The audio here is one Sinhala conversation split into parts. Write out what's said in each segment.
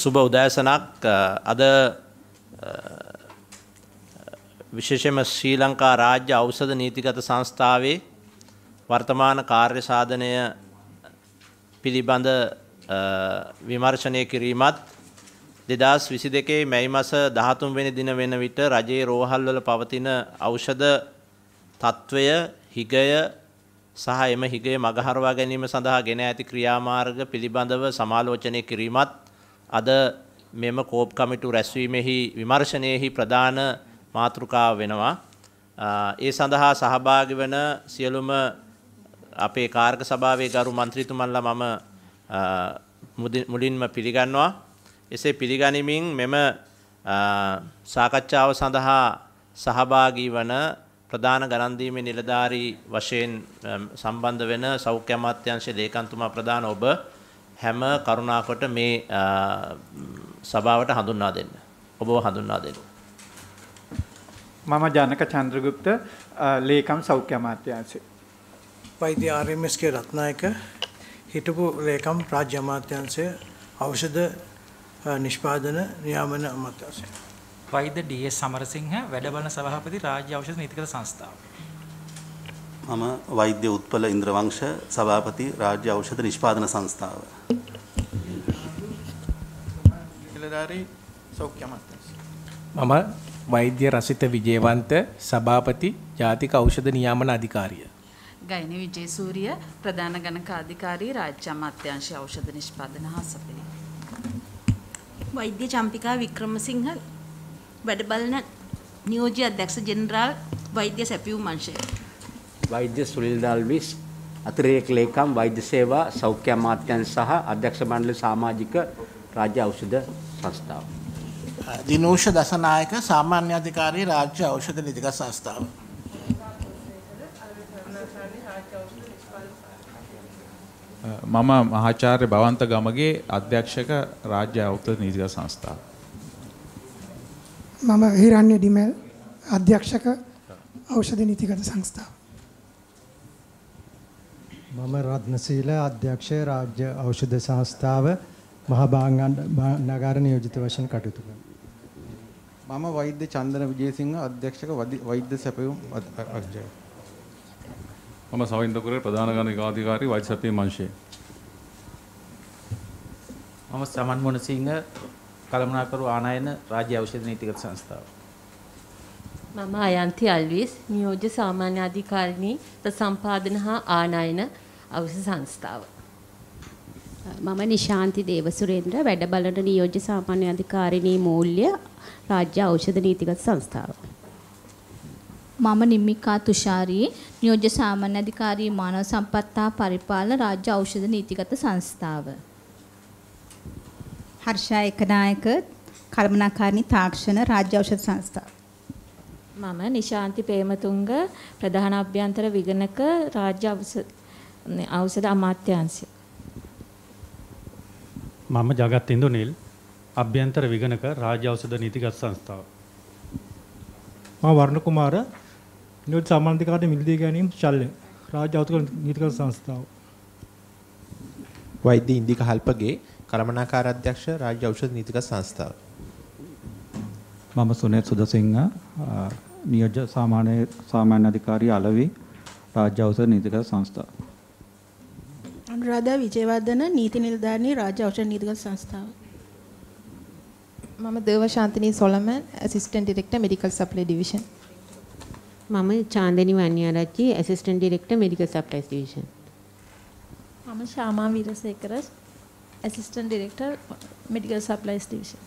සුබ උදෑසනක් අද විශේෂම ශ්‍රී ලංකා රාජ්‍ය අවසද නීතිගත සංස්ථාවේ වර්තමාන කාර්ය සාධනය පිළිබඳ විමර්ශනය කිරීමත් දෙදස් විසි දෙකේ මැයි මස දහතුන්වෙනි දින වෙන විට රජයේ රෝහල්වල පවතින අෞෂධ තත්ත්වය හිගය සහ එම හිගේ මගහරවා ගැනීම සඳහා ගෙන ඇති ක්‍රියාමාර්ග පිළිබඳව සමාලෝචනය කිරීමත් අද මෙම කෝප් කමිටු රැස්වීමෙහි විමර්ශනයෙහි ප්‍රධාන මාතෘකාව වෙනවා. ඒ සඳහා සහභාගි වන සියලුම අපේ කාර්ක සභාවේ ගරු මන්ත්‍රීතුමන්ල මම මුලින්ම පිළිගන්නවා. එසේ පිළිගනිමින් මෙම සාකච්ඡාව සඳහා සහභාගී වන ප්‍රධාන ගණන්දීමේ නිලධාරී වශයෙන් සම්බන්ධ වෙන සෞඛ්‍ය අමාත්‍යංශ ලේකම්තුමා ප්‍රධාන ඔබ හැම කරුණාකොට මේ සභාවට හඳුන්වා දෙන්න. ඔබව හඳුන්වා දෙන්න. මම ජනක චන්ද්‍රගුප්ත ලේකම් සෞඛ්‍ය අමාත්‍යාංශය. වෛද්‍ය ආර්.එම්.එස්. කේ රත්නායක හිටපු ලේකම් රාජ්‍ය අමාත්‍යාංශය ඖෂධ නිෂ්පාදන නියාමන අමාත්‍යාංශය. වෛද්‍ය ඩී.එස්. සමරසිංහ වැඩබලන සභාපති රාජ්‍ය ඖෂධ නීතිගත සංස්ථාව. මම වෛද්‍ය උත්පල ඉන්ද්‍රවංශ සභාපති රාජ්‍ය ඖෂධ නිෂ්පාදන සංස්ථාව. නිලධාරී සෞඛ්‍ය අමාත්‍යාංශය. මම වෛද්‍ය රසිත විජේවන්ත සභාපති ජාතික ඖෂධ නියාමන අධිකාරිය. ගයිනි විජේසූරිය ප්‍රධාන ගණක අධිකාරී රාජ්‍ය අමාත්‍යාංශයේ ඖෂධ නිෂ්පාදන හා සපයන. වෛද්‍ය චම්පිකා වික්‍රමසිංහ වැඩබලන නියෝජ්‍ය අධ්‍යක්ෂ ජෙනරාල් වෛද්‍ය සැපියුම් අංශය. වෛද්‍ය සුනිල් දල්විස් අතිරේක ලේකම් වෛද්‍ය සේවා සෞඛ්‍ය අමාත්‍යාංශ සහ අධ්‍යක්ෂ මණ්ඩල සමාජික රාජ්‍ය ඖෂධ සංස්ථාව. දිනෝෂ දසනායක සාමාන්‍ය අධිකාරී රාජ්‍ය ඖෂධ නිධිගත සංස්ථාව. මම මහාචාර්ය බවන්ත ගමගේ අධ්‍යක්ෂක රාජ්‍ය ඖෂධ නිධිගත සංස්ථාව. මම හිරන්නේ ඩිමෙල් අධ්‍යක්ෂක ඖෂධ නිතිගත සංස්ථාව. මම රත්නශීල අධ්‍යක්ෂ රාජ්‍ය ඖෂධ සංස්ථාව මහා භාණ්ඩාගාර නියෝජිත වශයෙන් කටයුතු කරනවා. මම වෛද්‍ය චන්දන විජේසිංහ අධ්‍යක්ෂක වෛද්‍ය සැපයුම් අධ්‍යක්ෂක. මම සවින්දපුරේ ප්‍රධාන ගණිකාධිකාරී වෛද්‍ය සැපයුම් අංශයේ. මම සමන් මොනසිංහ කළමනාකරු ආනයන රාජ්‍ය ඖෂධ නීතිගත සංස්ථාව. මම අයන්ති අල්විස් නියෝජ්‍ය සාමාන්‍ය අධිකාරිණී ප්‍රසම්පාදන හා ආනයන ඖෂධ සංස්ථාව. මම නිශාන්ති දේවසුරේන්ද්‍ර වැඩ බලන නියෝජ්‍ය සාමාන්‍ය අධිකාරිණී මූල්‍ය රාජ්‍ය ඖෂධ නීතිගත සංස්ථාව. මම නිම්මිකා තුෂාරී නියෝජ්‍ය සාමාන්‍ය අධිකාරී මානව සම්පත්තා පරිපාලන රාජ්‍ය ඖෂධ නීතිගත සංස්ථාව. හර්ෂා ඒකනායක කළමනාකාරී තාක්ෂණ රාජ්‍ය ඖෂධ සංස්ථාව. මම නිශාන්ති ප්‍රේමතුංග ප්‍රධාන අභ්‍යන්තර විගණක රාජ්‍ය ඖෂධ අමාත්‍යාංශය. මම ජගත් ඉන්දුනිල් අභ්‍යන්තර විගණක රාජ්‍ය ඖෂධ නීතිගත් සංස්ථාව. මම වර්ණ කුමාර නියුත් සම්මානධිකාරිය මිලදී ගැනීම ශල්‍ය රාජ්‍ය ඖෂධ නීතිගත් සංස්ථාව. වෛද්‍ය ඉන්දික හල්පගේ කළමනාකාර අධ්‍යක්ෂ රාජ්‍ය ඖෂධ නීතිගත් සංස්ථාව. මම සුනේත් සුදසිංහ නියෝජ්‍ය සාමාන්‍ය සාමාන්‍ය අධිකාරිය අලවි රාජ්‍ය ඖෂධ නීතිගත් සංස්ථාව. අනුරාධා විජයවර්ධන නීති නිලධාරිණී රාජ්‍ය ඖෂධ නීතිගත සංස්ථාව. මම Deva Shanthini Solomon assistant director medical supply division. මම Chandani Wanyarachchi assistant director medical supplies division. මම Shama Weerasekara assistant director medical supplies division.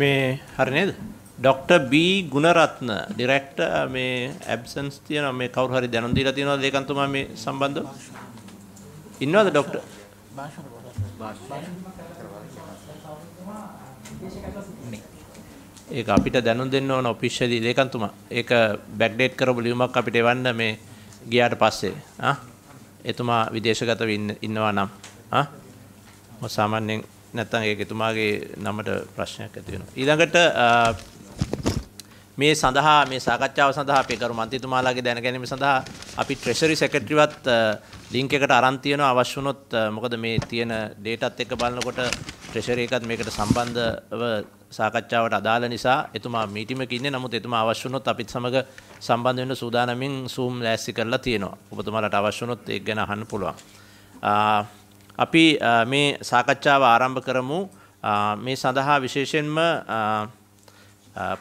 මේ හරි නේද? ඩොක්ට. බී ගුණරත්න ඩිරෙක්ටර් මේ ඇබ්සන්ස් තියෙනවා මේ කවුරු හරි දැනුම් දීලා තියෙනවද ඒකන්තුමා මේ සම්බන්ධව? ඉන්නවද ડોක්ටර්? ඒක අපිට දැනුම් දෙන්න ඕන ඔෆිෂියලි ලේකම්තුමා. ඒක බෑක්ඩේට් කරපු ලියුමක් අපිට එවන්න මේ ගියාට පස්සේ. ආ? එතුමා විදේශගතව ඉන්නවා නම්. ආ? මො සාමාන්‍යයෙන් නැත්තම් ඒක එතුමාගේ නමට ප්‍රශ්නයක් ඇති වෙනවා. ඊළඟට මේ සඳහා මේ සාකච්ඡාව සඳහා අපේ ගරු මන්ත්‍රීතුමාලාගේ දැනගැනීම සඳහා අපි ට්‍රෙෂරි සෙක්‍රටරිවත් ලින්ක් එකට අරන් තියෙනවා අවශ්‍ය වුණොත් මොකද මේ තියෙන ඩේටාත් එක්ක බලනකොට ට්‍රෙෂරි එකත් මේකට සම්බන්ධව සාකච්ඡාවට අදාළ නිසා එතුමා මීටිමක ඉන්නේ නමුත් එතුමා අවශ්‍ය වුණොත් අපිත් සමග සම්බන්ධ වෙන්න සූදානමින් Zoom ලෑස්ති කරලා තියෙනවා. ඔබතුමාලට අවශ්‍ය වුණොත් ඒක ගැන අහන්න පුළුවන්. අපි මේ සාකච්ඡාව ආරම්භ කරමු. මේ සඳහා විශේෂයෙන්ම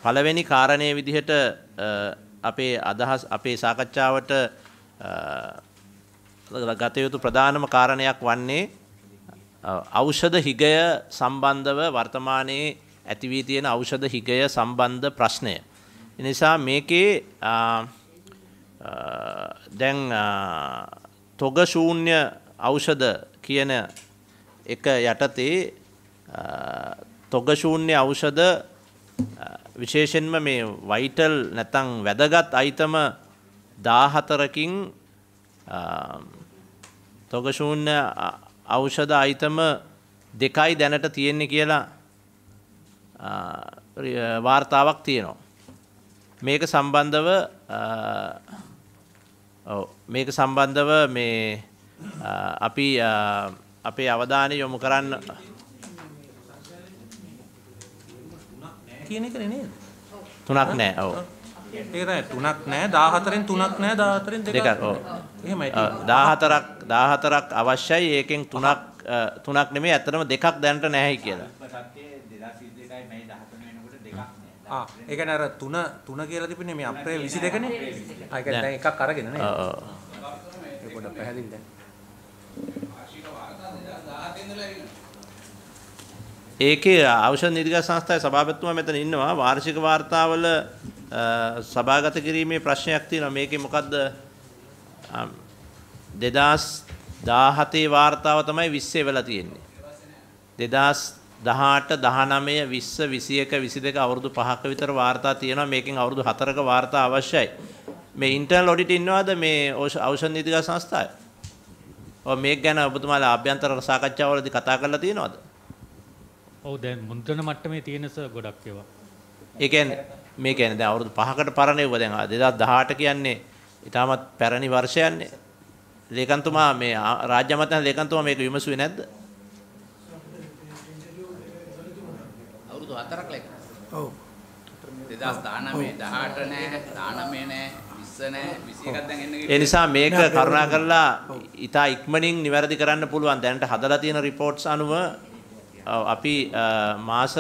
පළවෙනි කාරණය විදිහට අපේ අදහස් අපේ සාකච්ඡාවට ගතයුතු ප්‍රධානම කාරණයක් වන්නේ ඖෂධ හිගය සම්බන්ධව වර්තමානයේ ඇතිවී තියෙන ඖෂධ හිගය සම්බන්ධ ප්‍රශ්නය. එනිසා මේකේ දැන් තොග ශූන්‍ය ඖෂධ කියන එක යටතේ තොග ශූන්‍ය ඖෂධ විශේෂයෙන්ම මේ වයිටල් නැතන් වැදගත් අයිතම දාහතරකින් තොගශූන්‍ය අවෂධ අයිතම දෙකයි දැනට තියෙන්නේ කියලා වාර්තාවක් තියෙනවා. මේක සම්බන්ධව මේක සම්බන්ධව මේ අපි අපේ අවධානය යොමු කරන්න කියන එක නේද? තුනක් නෑ. ඔව්. ඒක තමයි තුනක් නෑ 14න් තුනක් නෑ 14න් දෙකක්. ඔව්. එහෙමයි. 14ක් 14ක් අවශ්‍යයි. ඒකෙන් තුනක් තුනක් නෙමෙයි ඇත්තටම දෙකක් දැනට නැහැයි කියලා. ආ ඒ කියන්නේ අර 3 3 කියලා තිබුණේ මේ අප්‍රේල් 22 නේ. ආ ඒක දැන් එකක් අරගෙන නේ. ඔව් ඔව්. ඒක පොඩ්ඩක් පැහැදිලි දැන්. ආශික වාර්තා 2017 ඉඳලා ඉන්නේ. ඒකේ ඖෂධ නිර්ගා සංස්ථාවේ සභාපතිතුමා මෙතන ඉන්නවා වාර්ෂික වාර්තාවල සභාගත කිරීමේ ප්‍රශ්නයක් තියෙනවා මේකේ මොකද්ද 2017 වාර්තාව තමයි 20 වෙලා තියෙන්නේ 2018 19 20 21 22 අවුරුදු 5ක විතර වාර්තා තියෙනවා මේකෙන් අවුරුදු 4ක වාර්තා අවශ්‍යයි මේ ඉන්ටර්නල් ඔඩිට් ඉන්නවද මේ ඖෂධ නීතිගා සංස්ථාවේ ඔය මේක ගැන ඔබතුමාලා ආභ්‍යන්තර සාකච්ඡාවලදී කතා කරලා තියෙනවද ඔව් දැන් මුද්‍රණ මට්ටමේ තියෙනස ගොඩක් ඒවා. ඒ කියන්නේ මේ කියන්නේ දැන් අවුරුදු 5කට පරණ ඒවා දැන් 2018 කියන්නේ ඊටමත් පැරණි වර්ෂයන්නේ. ලේකන්තුමා මේ රාජ්‍ය අමාත්‍යන ලේකන්තුමා මේක විමසුවේ නැද්ද? අවුරුදු 4ක් ලේකන්. ඔව්. 2019 18 නෑ 19 නෑ ඒ නිසා මේක කරුණා කරලා ඉතා ඉක්මනින් නිවැරදි කරන්න පුළුවන් දැනට හදලා තියෙන රිපෝට්ස් අනුව අපි මාස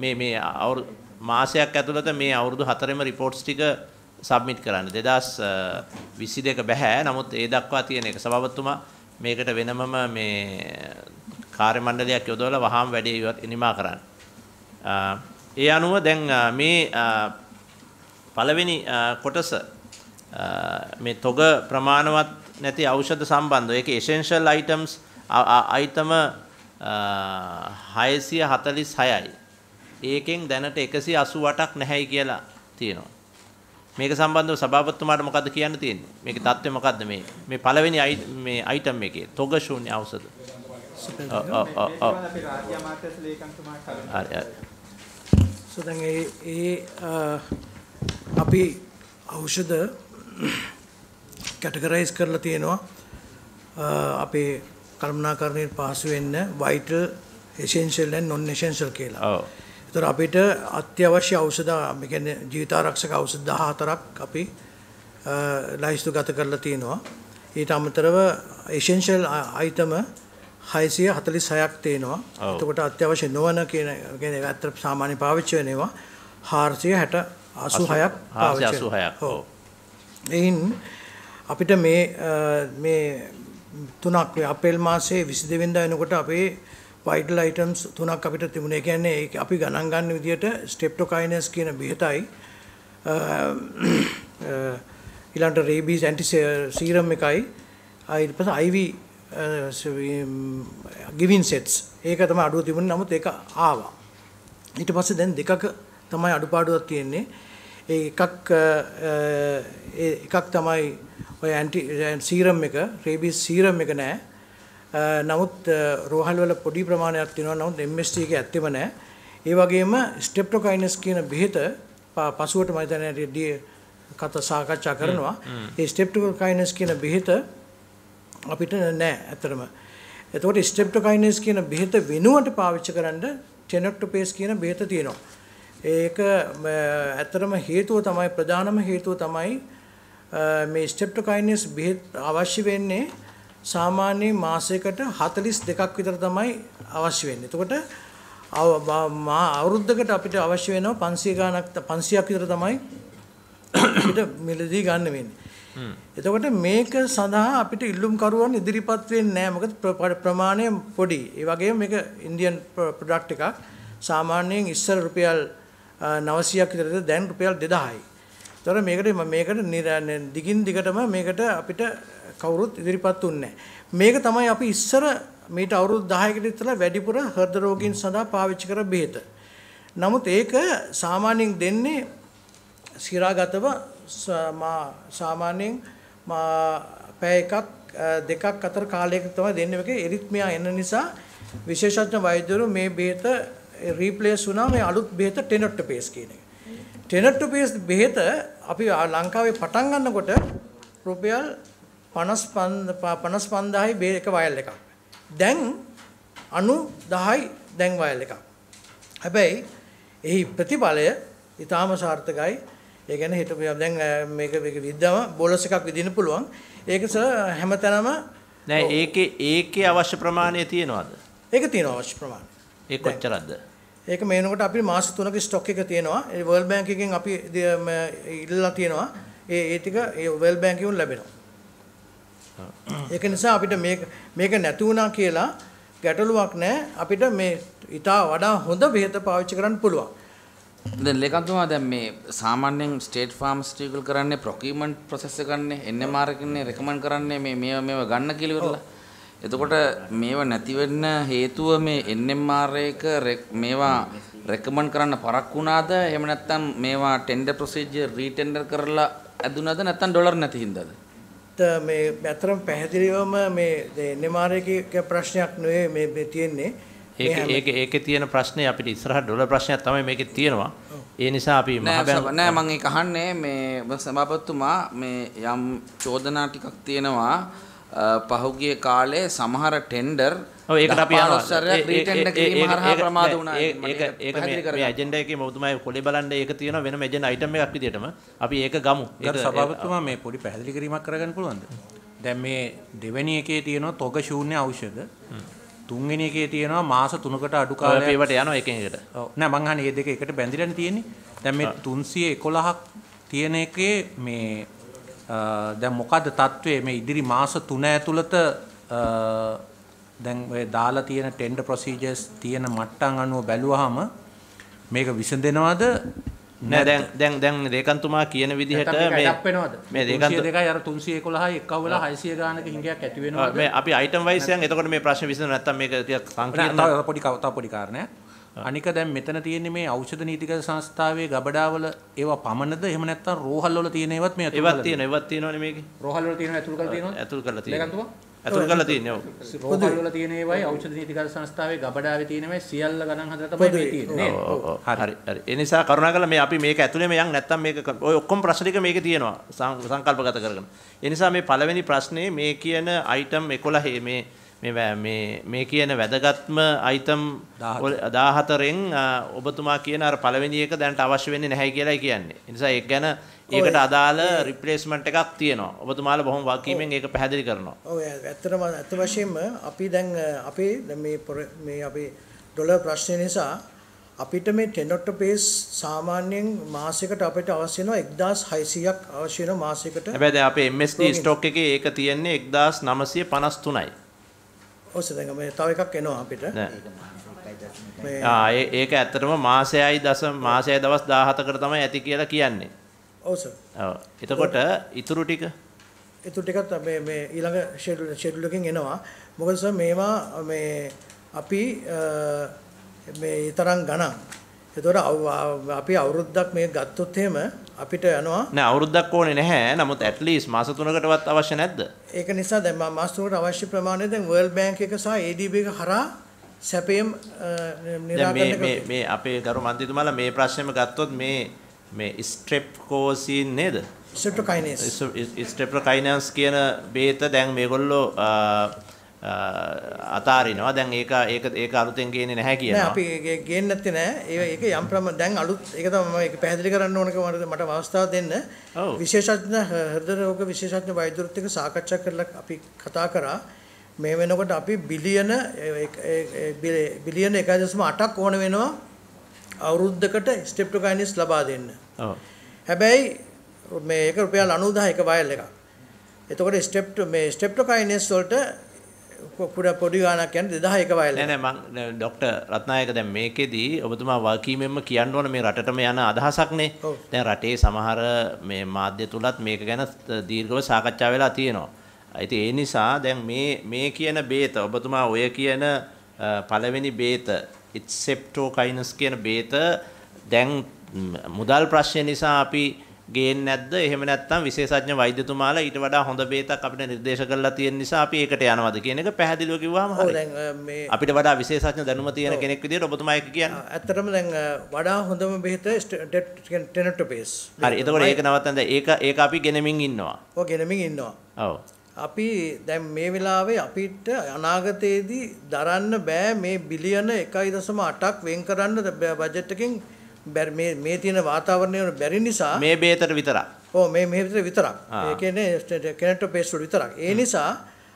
මේ මේ අවුරු මාසයක් ඇතුළත මේ අවුරුදු හතරෙම රිපෝට්ස් ටික සබ්මිට් කරන්න. 2022 බෑ. නමුත් ඒ දක්වා තියෙන එක සභාපතිතුමා මේකට වෙනමම මේ කාර්ය මණ්ඩලයක් යොදවලා වහාම වැඩේ නිමා කරන්න. ඒ අනුව දැන් මේ පළවෙනි කොටස මේ තොග ප්‍රමාණවත් නැති ඖෂධ සම්බන්ධව ඒක essential items අයිතම හයසිය හතලිස් හයයි. ඒකෙන් දැනට එකසි අසු වටක් නැහැයි කියලා තියෙනවා. මේක සම්බන්ධව සභාපත්තුමාට මොකද කියන්න තියෙන්නේ මේක තත්ත්වය මොකක්ද මේ මේ පළවෙනි මේ අයිටම් එකේ තොග ශූන්‍ය ඖෂධ සුදන් ඒ ඒ අපි ඖෂධ කැටගරයිස් කරලා තියෙනවා අපේ කළමනාකරණයට පහසු වෙන්න vital essential and non essential කියලා. ඔව්. ඒතර අපිට අත්‍යවශ්‍ය ඖෂධ මේ කියන්නේ ජීවිතාරක්ෂක ඖෂධ 14ක් අපි ලයිස්තු ගත කරලා තියෙනවා. ඊට අමතරව එසෙන්ෂල් අයිටම 646ක් තියෙනවා. එතකොට අත්‍යවශ්‍ය නොවන කියන කියන්නේ ඇත්තට සාමාන්‍ය පාවිච්චි වෙනවා 460 86ක් පාවිච්චි. 86ක්. ඔව්. එයින් අපිට මේ මේ තුනක් අපේල් මාසේ 22 වෙනිදා වෙනකොට අපේ vital items තුනක් අපිට තිබුණේ. ඒ කියන්නේ අපි ගණන් ගන්න විදිහට streptokinase කියන බෙහෙතයි ඊළඟට rabies anti serum එකයි ඊට පස්සේ IV giving sets ඒක තමයි අඩුව තිබුණේ. නමුත් ඒක ආවා. ඊට පස්සේ දැන් දෙකක තමයි අඩුපාඩුවක් තියෙන්නේ. ඒ එකක් එකක් තමයි ඔය ඇන්ටි සීරම් එක රේබිස් සීරම් එක නෑ. නමුත් රෝහල් වල පොඩි ප්‍රමාණයක් තියෙනවා. නමුත් MST එක ඇත්තෙම නෑ. ඒ වගේම ස්ටෙප්ටොකයිනස් කියන බෙහෙත පසුවට මම හිතන්නේ කතා සාකච්ඡා කරනවා. ඒ ස්ටෙප්ටොකයිනස් කියන බෙහෙත අපිට නෑ ඇත්තටම. එතකොට ස්ටෙප්ටොකයිනස් කියන බෙහෙත වෙනුවට පාවිච්චි කරන්න ටෙනොක්ටොපේස් කියන බෙහෙත තියෙනවා. ඒක ඇත්තටම හේතුව තමයි ප්‍රධානම හේතුව තමයි මේ ස්ටෙප්ටොකයිනස් බෙහෙත් අවශ්‍ය වෙන්නේ සාමාන්‍ය මාසයකට 42ක් විතර තමයි අවශ්‍ය වෙන්නේ. එතකොට අවුරුද්දකට අපිට අවශ්‍ය වෙනවා 500 ගණක් 500ක් විතර තමයි අපිට මිලදී ගන්න වෙන්නේ. එතකොට මේක සඳහා අපිට ඉල්ලුම් කරුවන් ඉදිරිපත් වෙන්නේ නැහැ. මොකද ප්‍රමාණය පොඩි. ඒ වගේම මේක ඉන්දියන් ප්‍රොඩක්ට් එකක්. සාමාන්‍යයෙන් ඉස්සර රුපියල් 900ක් විතරද දැන් රුපියල් 2000යි. ඒතර මේකට මේකට දිගින් දිගටම මේකට අපිට කවුරුත් ඉදිරිපත් උන්නේ මේක තමයි අපි ඉස්සර මීට අවුරුදු 10කට ඉස්සෙල්ලා වැඩිපුර හෘද රෝගීන් සඳහා පාවිච්චි කර බෙහෙත. නමුත් ඒක සාමාන්‍යයෙන් දෙන්නේ සිරාගතව මා සාමාන්‍යයෙන් මා පැය එකක් දෙකක් අතර කාලයක තමයි දෙන්නේ මේක එරිත්මියා එන නිසා විශේෂඥ වෛද්‍යවරු මේ බෙහෙත රීප්ලේස් වුණා මේ අලුත් බෙහෙත ටෙනොට්ටපේස් කියන එක. ටෙනට් රුපියස් බෙහෙත අපි ලංකාවේ පටන් ගන්නකොට රුපියල් 55 55000යි බේ එක වයල් එකක්. දැන් 90000යි දැන් වයල් එකක්. හැබැයි එහි ප්‍රතිඵලය ඊටාම සාර්ථකයි. ඒ කියන්නේ හිටපියා දැන් මේක මේක විද්දම බෝලස් එකක් විදින්න පුළුවන්. ඒක හැමතැනම නෑ ඒකේ ඒකේ අවශ්‍ය ප්‍රමාණය තියනවාද? ඒක තියෙනවා අවශ්‍ය ප්‍රමාණය. ඒ කොච්චරද? ඒක මේ වෙනකොට අපි මාස 3ක ස්ටොක් එක තියෙනවා. ඒ World Bank එකෙන් අපි ඉල්ලලා තියෙනවා. ඒ ඒ ටික ඒ World Bank එකෙන් ලැබෙනවා. ඒක නිසා අපිට මේක මේක නැති වුණා කියලා ගැටලුවක් නැහැ. අපිට මේ ඊට වඩා හොඳ බෙහෙත පාවිච්චි කරන්න පුළුවන්. දැන් ලේකම්තුමා දැන් මේ සාමාන්‍යයෙන් ස්ටේට් ෆාර්මස්ටිකල් කරන්නේ ප්‍රොකියුමන්ට් ප්‍රොසෙස් එකන්නේ NMR එකන්නේ රෙකමන්ඩ් කරන්නේ මේ මේව මේව ගන්න කියලා ඉවරලා එතකොට මේවා නැතිවෙන්න හේතුව මේ NMR එක මේවා රෙකමන්ඩ් කරන්න පරක්කු වුණාද? එහෙම නැත්නම් මේවා ටෙන්ඩර් ප්‍රොසීජර් රීටෙන්ඩර් කරලා ඇදුනද නැත්නම් ඩොලර් නැති හින්දාද? මේ ඇත්තටම පැහැදිලිවම මේ NMR එකේ ප්‍රශ්නයක් නෙවෙයි මේ තියෙන්නේ. ඒක ඒක තියෙන ප්‍රශ්නේ අපිට ඉස්සරහ ඩොලර් ප්‍රශ්නයක් තමයි මේකේ තියෙනවා. ඒ නිසා අපි මහබැංකුව නෑ මම ඒක අහන්නේ මේ සභාපතිතුමා මේ යම් චෝදනා ටිකක් තියෙනවා. පහුගිය කාලේ සමහර ටෙන්ඩර් ඒකට අප ජෙන්ඩක මුතුමයි කොඩි බලන්න ඒක තියන වෙන ජන අයිටම අපිටම අපි ඒක ගමු සභාවතුමා මේ පොඩි පැහදිලි කිරීමක් කරගන්න පුළුවන්ද දැම් මේ දෙවැනි එකේ තියෙනවා තොග ශූන්‍ය අවෂද තුන්ගෙන එකේ තියෙනවා මාස තුනකට අඩුකාලේවට යන එකකට නෑ මංහන ඒ දෙක එකට බැඳිරන තියෙන්නේ දැම තුන්සිය එකොළහක් තියෙන එකේ මේ දැන් මොකද තත්ත්වය මේ ඉදිරි මාස 3 ඇතුළත දැන් ඔය දාලා තියෙන ටෙන්ඩර් ප්‍රොසීජර්ස් තියෙන මට්ටම් අනුව බැලුවාම මේක විසඳෙනවද නෑ දැන් දැන් දැන් දේකන්තුමා කියන විදිහට මේ මේ දේකන්තු 202යි අර 311යි එකව වෙලා 600 ගානක හිඟයක් ඇති වෙනවද මේ අපි අයිටම් වයිස් යන් එතකොට මේ ප්‍රශ්නේ විසඳ නැත්තම් මේක ටිකක් සංකීර්ණ තව පොඩි තව පොඩි කාරණයක් අනික දැන් මෙතන තියෙන්නේ මේ ඖෂධ නීතිගත සංස්ථාවේ ගබඩාවල ඒවා පමණද එහෙම නැත්නම් රෝහල් වල තියෙන ඒවත් මේ ඒවත් තියෙනවා ඒවත් තියෙනවනේ මේකේ රෝහල් වල තියෙනවා ඇතුල් කරලා තියෙනවා ඇතුල් කරලා තියෙනවා ඇතුල් කරලා තියෙනවා රෝහල් වල තියෙන ඒවායි ඖෂධ නීතිගත සංස්ථාවේ ගබඩාවේ තියෙනවා සියල්ල ගණන් හදලා තමයි මේ තියෙන්නේ හරි හරි ඒ නිසා කරුණාකරලා මේ අපි මේක ඇතුලේ මේ යන් නැත්නම් මේක ඔය ඔක්කොම ප්‍රශ්න ටික මේකේ තියෙනවා සංකල්පගත කරගෙන ඒ නිසා මේ පළවෙනි ප්‍රශ්නේ මේ කියන අයිටම් 11 මේ මේ මේ කියන වැදගත්ම අයිතම් 14න් ඔබතුමා කියන අර පළවෙනි එක දැනට අවශ්‍ය වෙන්නේ නැහැ කියලායි කියන්නේ. ඒ නිසා ඒක ගැන ඒකට අදාළ රිප්ලේස්මන්ට් එකක් තියෙනවා. ඔබතුමාලා බොහොම වකීමෙන් ඒක පැහැදිලි කරනවා. ඔව් ඇත්තටම අත වශයෙන්ම අපි දැන් අපේ මේ මේ අපේ ඩොලර් ප්‍රශ්නේ නිසා අපිට මේ ටෙනොට්ටපේස් සාමාන්‍යයෙන් මාසයකට අපිට අවශ්‍ය වෙනවා 1600ක් අවශ්‍ය වෙන මාසයකට. හැබැයි දැන් අපේ MSD ස්ටොක් එකේ ඒක තියෙන්නේ 1953යි. ඔස්සේ දැන් මේ තව එකක් එනවා අපිට. ආ ඒක ඇත්තටම මාසයයි දස මාසයයි දවස් 17කට තමයි ඇති කියලා කියන්නේ. ඔව් සර්. ඔව්. එතකොට ඉතුරු ටික ඉතුරු ටිකත් මේ මේ ඊළඟ ෂෙඩියුල් ෂෙඩියුල් එකෙන් එනවා. මොකද සර් මේවා මේ අපි මේ තරම් ගණන්. ඒතකොට අපි අවුරුද්දක් මේක ගත්තොත් එහෙම අපිට යනවා නෑ අවුරුද්දක් ඕනේ නැහැ. නමුත් at least මාස 3කටවත් අවශ්‍ය නැද්ද? ඒක නිසා දැන් මම මාස 3කට අවශ්‍ය ප්‍රමාණය දැන් World Bank එක සහ ADB එක හරහා සැපයෙන් නිරාකරණය මේ මේ අපේ ගරු මන්ත්‍රීතුමාලා මේ ප්‍රශ්නේම ගත්තොත් මේ මේ ස්ට්‍රෙප්කොසින් නේද? ස්ට්‍රෙප්ටොකයිනස් ස්ට්‍රෙප්ටොකයිනස් කියන බේත දැන් මේගොල්ලෝ අතාරිනවා දැන් ඒක ඒක ඒක අලුතෙන් ගේන්නේ නැහැ කියනවා. නෑ අපි ගේන්නේ නැත්තේ නෑ. ඒක යම් ප්‍රම දැන් අලුත් ඒක තමයි මම ඒක පැහැදිලි කරන්න ඕනක මට මට අවස්ථාව දෙන්න. විශේෂඥ හෘද රෝග විශේෂඥ වෛද්‍යවරුත් එක්ක සාකච්ඡා කරලා අපි කතා කරා. මේ වෙනකොට අපි බිලියන බිලියන 1.8ක් ඕන වෙනවා අවුරුද්දකට ස්ටෙප්ටොකයිනිස් ලබා දෙන්න. ඔව්. හැබැයි මේක රුපියල් 90000 එක වයල් එකක්. එතකොට ස්ටෙප්ට මේ ස්ටෙප්ටොකයිනිස් වලට කුඩ පොඩි ගානක් යන 2001 වයල නෑ නෑ මං ડોක්ටර් රත්නායක දැන් මේකෙදී ඔබතුමා වකීමෙන්ම කියන්න ඕන මේ රටටම යන අදහසක්නේ දැන් රටේ සමහර මේ මාධ්‍ය තුලත් මේක ගැන දීර්ඝව සාකච්ඡා වෙලා තියෙනවා ඉතින් ඒ නිසා දැන් මේ මේ කියන බේත ඔබතුමා ඔය කියන පළවෙනි බේත ඉට්සෙප්ටෝකයිනස් කියන බේත දැන් මුදල් ප්‍රශ්නය නිසා අපි ගේන්නේ නැද්ද? එහෙම නැත්නම් විශේෂඥ වෛද්‍යතුමාලා ඊට වඩා හොඳ බේතක් අපිට නිර්දේශ කරලා තියෙන නිසා අපි ඒකට යනවද කියන එක පැහැදිලිව කිව්වම හරි. අපිට වඩා විශේෂඥ දැනුම තියෙන කෙනෙක් විදියට ඔබතුමා ඒක කියන්නේ. ඇත්තටම දැන් වඩා හොඳම බේත ටෙනටොපේස්. හරි. එතකොට ඒක නවත්තන්න ඒක ඒක අපි ගෙනමින් ඉන්නවා. ඔව් ගෙනමින් ඉන්නවා. ඔව්. අපි දැන් මේ වෙලාවේ අපිට අනාගතයේදී දරන්න බෑ මේ බිලියන 1.8ක් වෙන් කරන්න බජට් එකකින් මේ මේ තියෙන වාතාවරණය බැරි නිසා මේ බේතට විතරක්. ඔව් මේ මේ විතර විතරක්. ඒ කියන්නේ කෙනෙක්ට පේස්ට් විතරක්. ඒ නිසා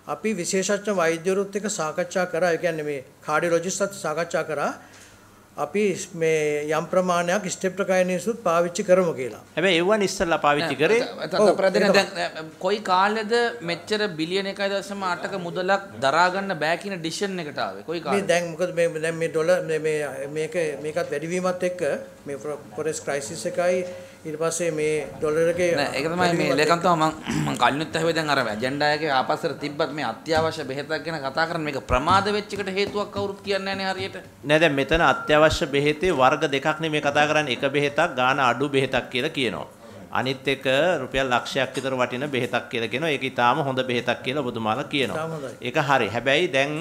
අපි විශේෂඥ වෛද්‍යවරුත් එක්ක සාකච්ඡා කරා. ඒ කියන්නේ මේ කාඩියොලොජිස්ට්ත් සාකච්ඡා කරා. අපි මේ යම් ප්‍රමාණයක් ස්ටෙප්ටොකයිනින්සුත් පාවිච්චි කරමු කියලා. හැබැයි ඒවන් ඉස්සෙල්ලා පාවිච්චි කරේ. ප්‍රදේන දැන් කොයි කාලෙද මෙච්චර බිලියන 1.8ක මුදලක් දරා ගන්න බෑ කියන ඩිසිෂන් එකට ආවේ. කොයි කාලෙද? මේ දැන් මොකද මේ දැන් මේ ඩොලර් මේ මේක මේකත් වැඩිවීමත් එක්ක මේ ෆොරෙස් ක්‍රයිසිස් එකයි ඊට පස්සේ මේ ඩොලර් එකේ නෑ ඒක තමයි මේ ලේකම් තමයි මම මම කලිනුත් ඇහුවේ දැන් අර ඇජෙන්ඩා එකේ ආපස්සට තිබ්බත් මේ අත්‍යවශ්‍ය බෙහෙතක් ගැන කතා කරන මේක ප්‍රමාද වෙච්ච එකට හේතුවක් කවුරුත් කියන්නේ නැහැ හරියට නෑ දැන් මෙතන අත්‍යවශ්‍ය බෙහෙතේ වර්ග දෙකක් නේ මේ කතා කරන්නේ එක බෙහෙතක් ගාන අඩු බෙහෙතක් කියලා කියනවා අනිත් එක රුපියල් ලක්ෂයක් විතර වටින බෙහෙතක් කියලා කියනවා ඒක ඊටාම හොඳ බෙහෙතක් කියලා ඔබතුමාලා කියනවා ඒක හරි හැබැයි දැන්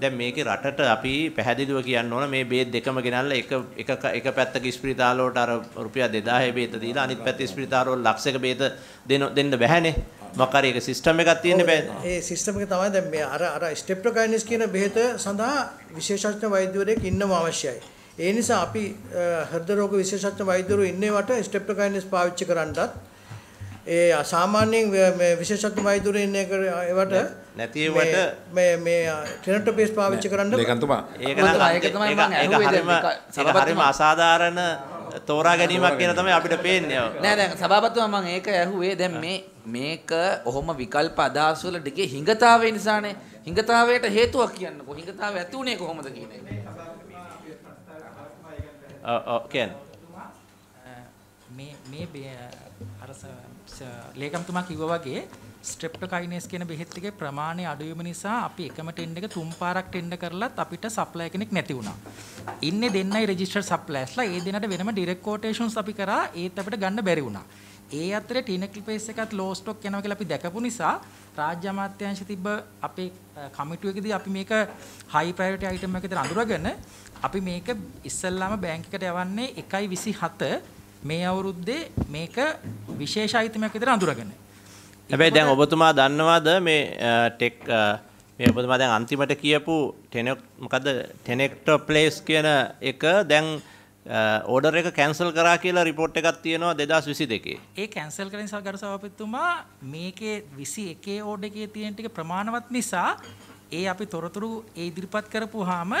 දැන් මේකේ රටට අපි පැහැදිලිව කියන්න ඕන මේ බේත් දෙකම ගෙනල්ලා එක එක එක පැත්තක ස්පිරිතාලවලට අර රුපියල් 2000 බේත දීලා අනිත් පැත්තේ ස්පිරිතාලවල ලක්ෂයක බේත දෙන්න දෙන්න බැහැනේ මොකරි එක සිස්ටම් එකක් තියෙන්නේ බෑ ඒ සිස්ටම් එක තමයි දැන් මේ අර අර ස්ටෙප්ටොකයිනිස් කියන බෙහෙත සඳහා විශේෂඥ වෛද්‍යවරයෙක් ඉන්නම අවශ්‍යයි ඒ නිසා අපි හෘද රෝග විශේෂඥ වෛද්‍යවරු ඉන්නේ වට ස්ටෙප්ටොකයිනිස් පාවිච්චි කරන්නත් ඒ සාමාන්‍යයෙන් විශේෂඥ වෛද්‍යවරු ඉන්න ඒවට නැති ඒවට මේ මේ ටෙනටොපේස් පාවිච්චි කරන්න ලේකන්තුමා ඒක නම් ඒක තමයි මම අහුවේ දැන් හරිම අසාධාරණ තෝරා ගැනීමක් කියන තමයි අපිට පේන්නේ. නෑ දැන් සභාපතිතුමා මම ඒක ඇහුවේ දැන් මේ මේක ඔහොම විකල්ප අදහස් වල ටිකේ හිඟතාවය නිසානේ. හිඟතාවයට හේතුවක් කියන්නකෝ. හිඟතාවය ඇති උනේ කොහොමද කියන එක. ඔව් ඔව් කියන්නේ. මේ මේ අර ලේකම්තුමා කිව්වා වගේ ස්ට්‍රෙප්ටොකයිනස් කියන බෙහෙත් එකේ ප්‍රමාණය අඩු වීම නිසා අපි එකම ටෙන්ඩ් එක තුන් පාරක් ටෙන්ඩ් කරලත් අපිට සප්ලයි කෙනෙක් නැති වුණා. ඉන්නේ දෙන්නයි රෙජිස්ටර්ඩ් සප්ලයර්ස්ලා ඒ දෙන්නට වෙනම ඩිරෙක්ට් කොටේෂන්ස් අපි කරා ඒත් අපිට ගන්න බැරි වුණා. ඒ අතරේ ටිනකල් පේස් එකත් ලෝ ස්ටොක් යනවා කියලා අපි දැකපු නිසා රාජ්‍ය අමාත්‍යාංශ තිබ්බ අපේ කමිටුවේදී අපි මේක හයි ප්‍රයොරිටි අයිටම් එකකට අඳුරගෙන අපි මේක ඉස්සල්ලාම බැංක් එකට යවන්නේ 1.27 මේ අවුරුද්දේ මේක විශේෂ අයිතිමයක් විදිහට අඳුරගෙන. හැබැයි දැන් ඔබතුමා දන්නවද මේ ටෙක් මේ ඔබතුමා දැන් අන්තිමට කියපු ටෙනෙක් මොකද ටෙනෙක්ටෝ ප්ලේස් කියන එක දැන් ඕඩර් එක කැන්සල් කරා කියලා රිපෝට් එකක් තියෙනවා 2022. ඒ කැන්සල් කරන ගරු සභාපතිතුමා මේකේ 21 ඕඩර් එකේ තියෙන ටික ප්‍රමාණවත් නිසා ඒ අපි තොරතුරු ඒ ඉදිරිපත් කරපුවාම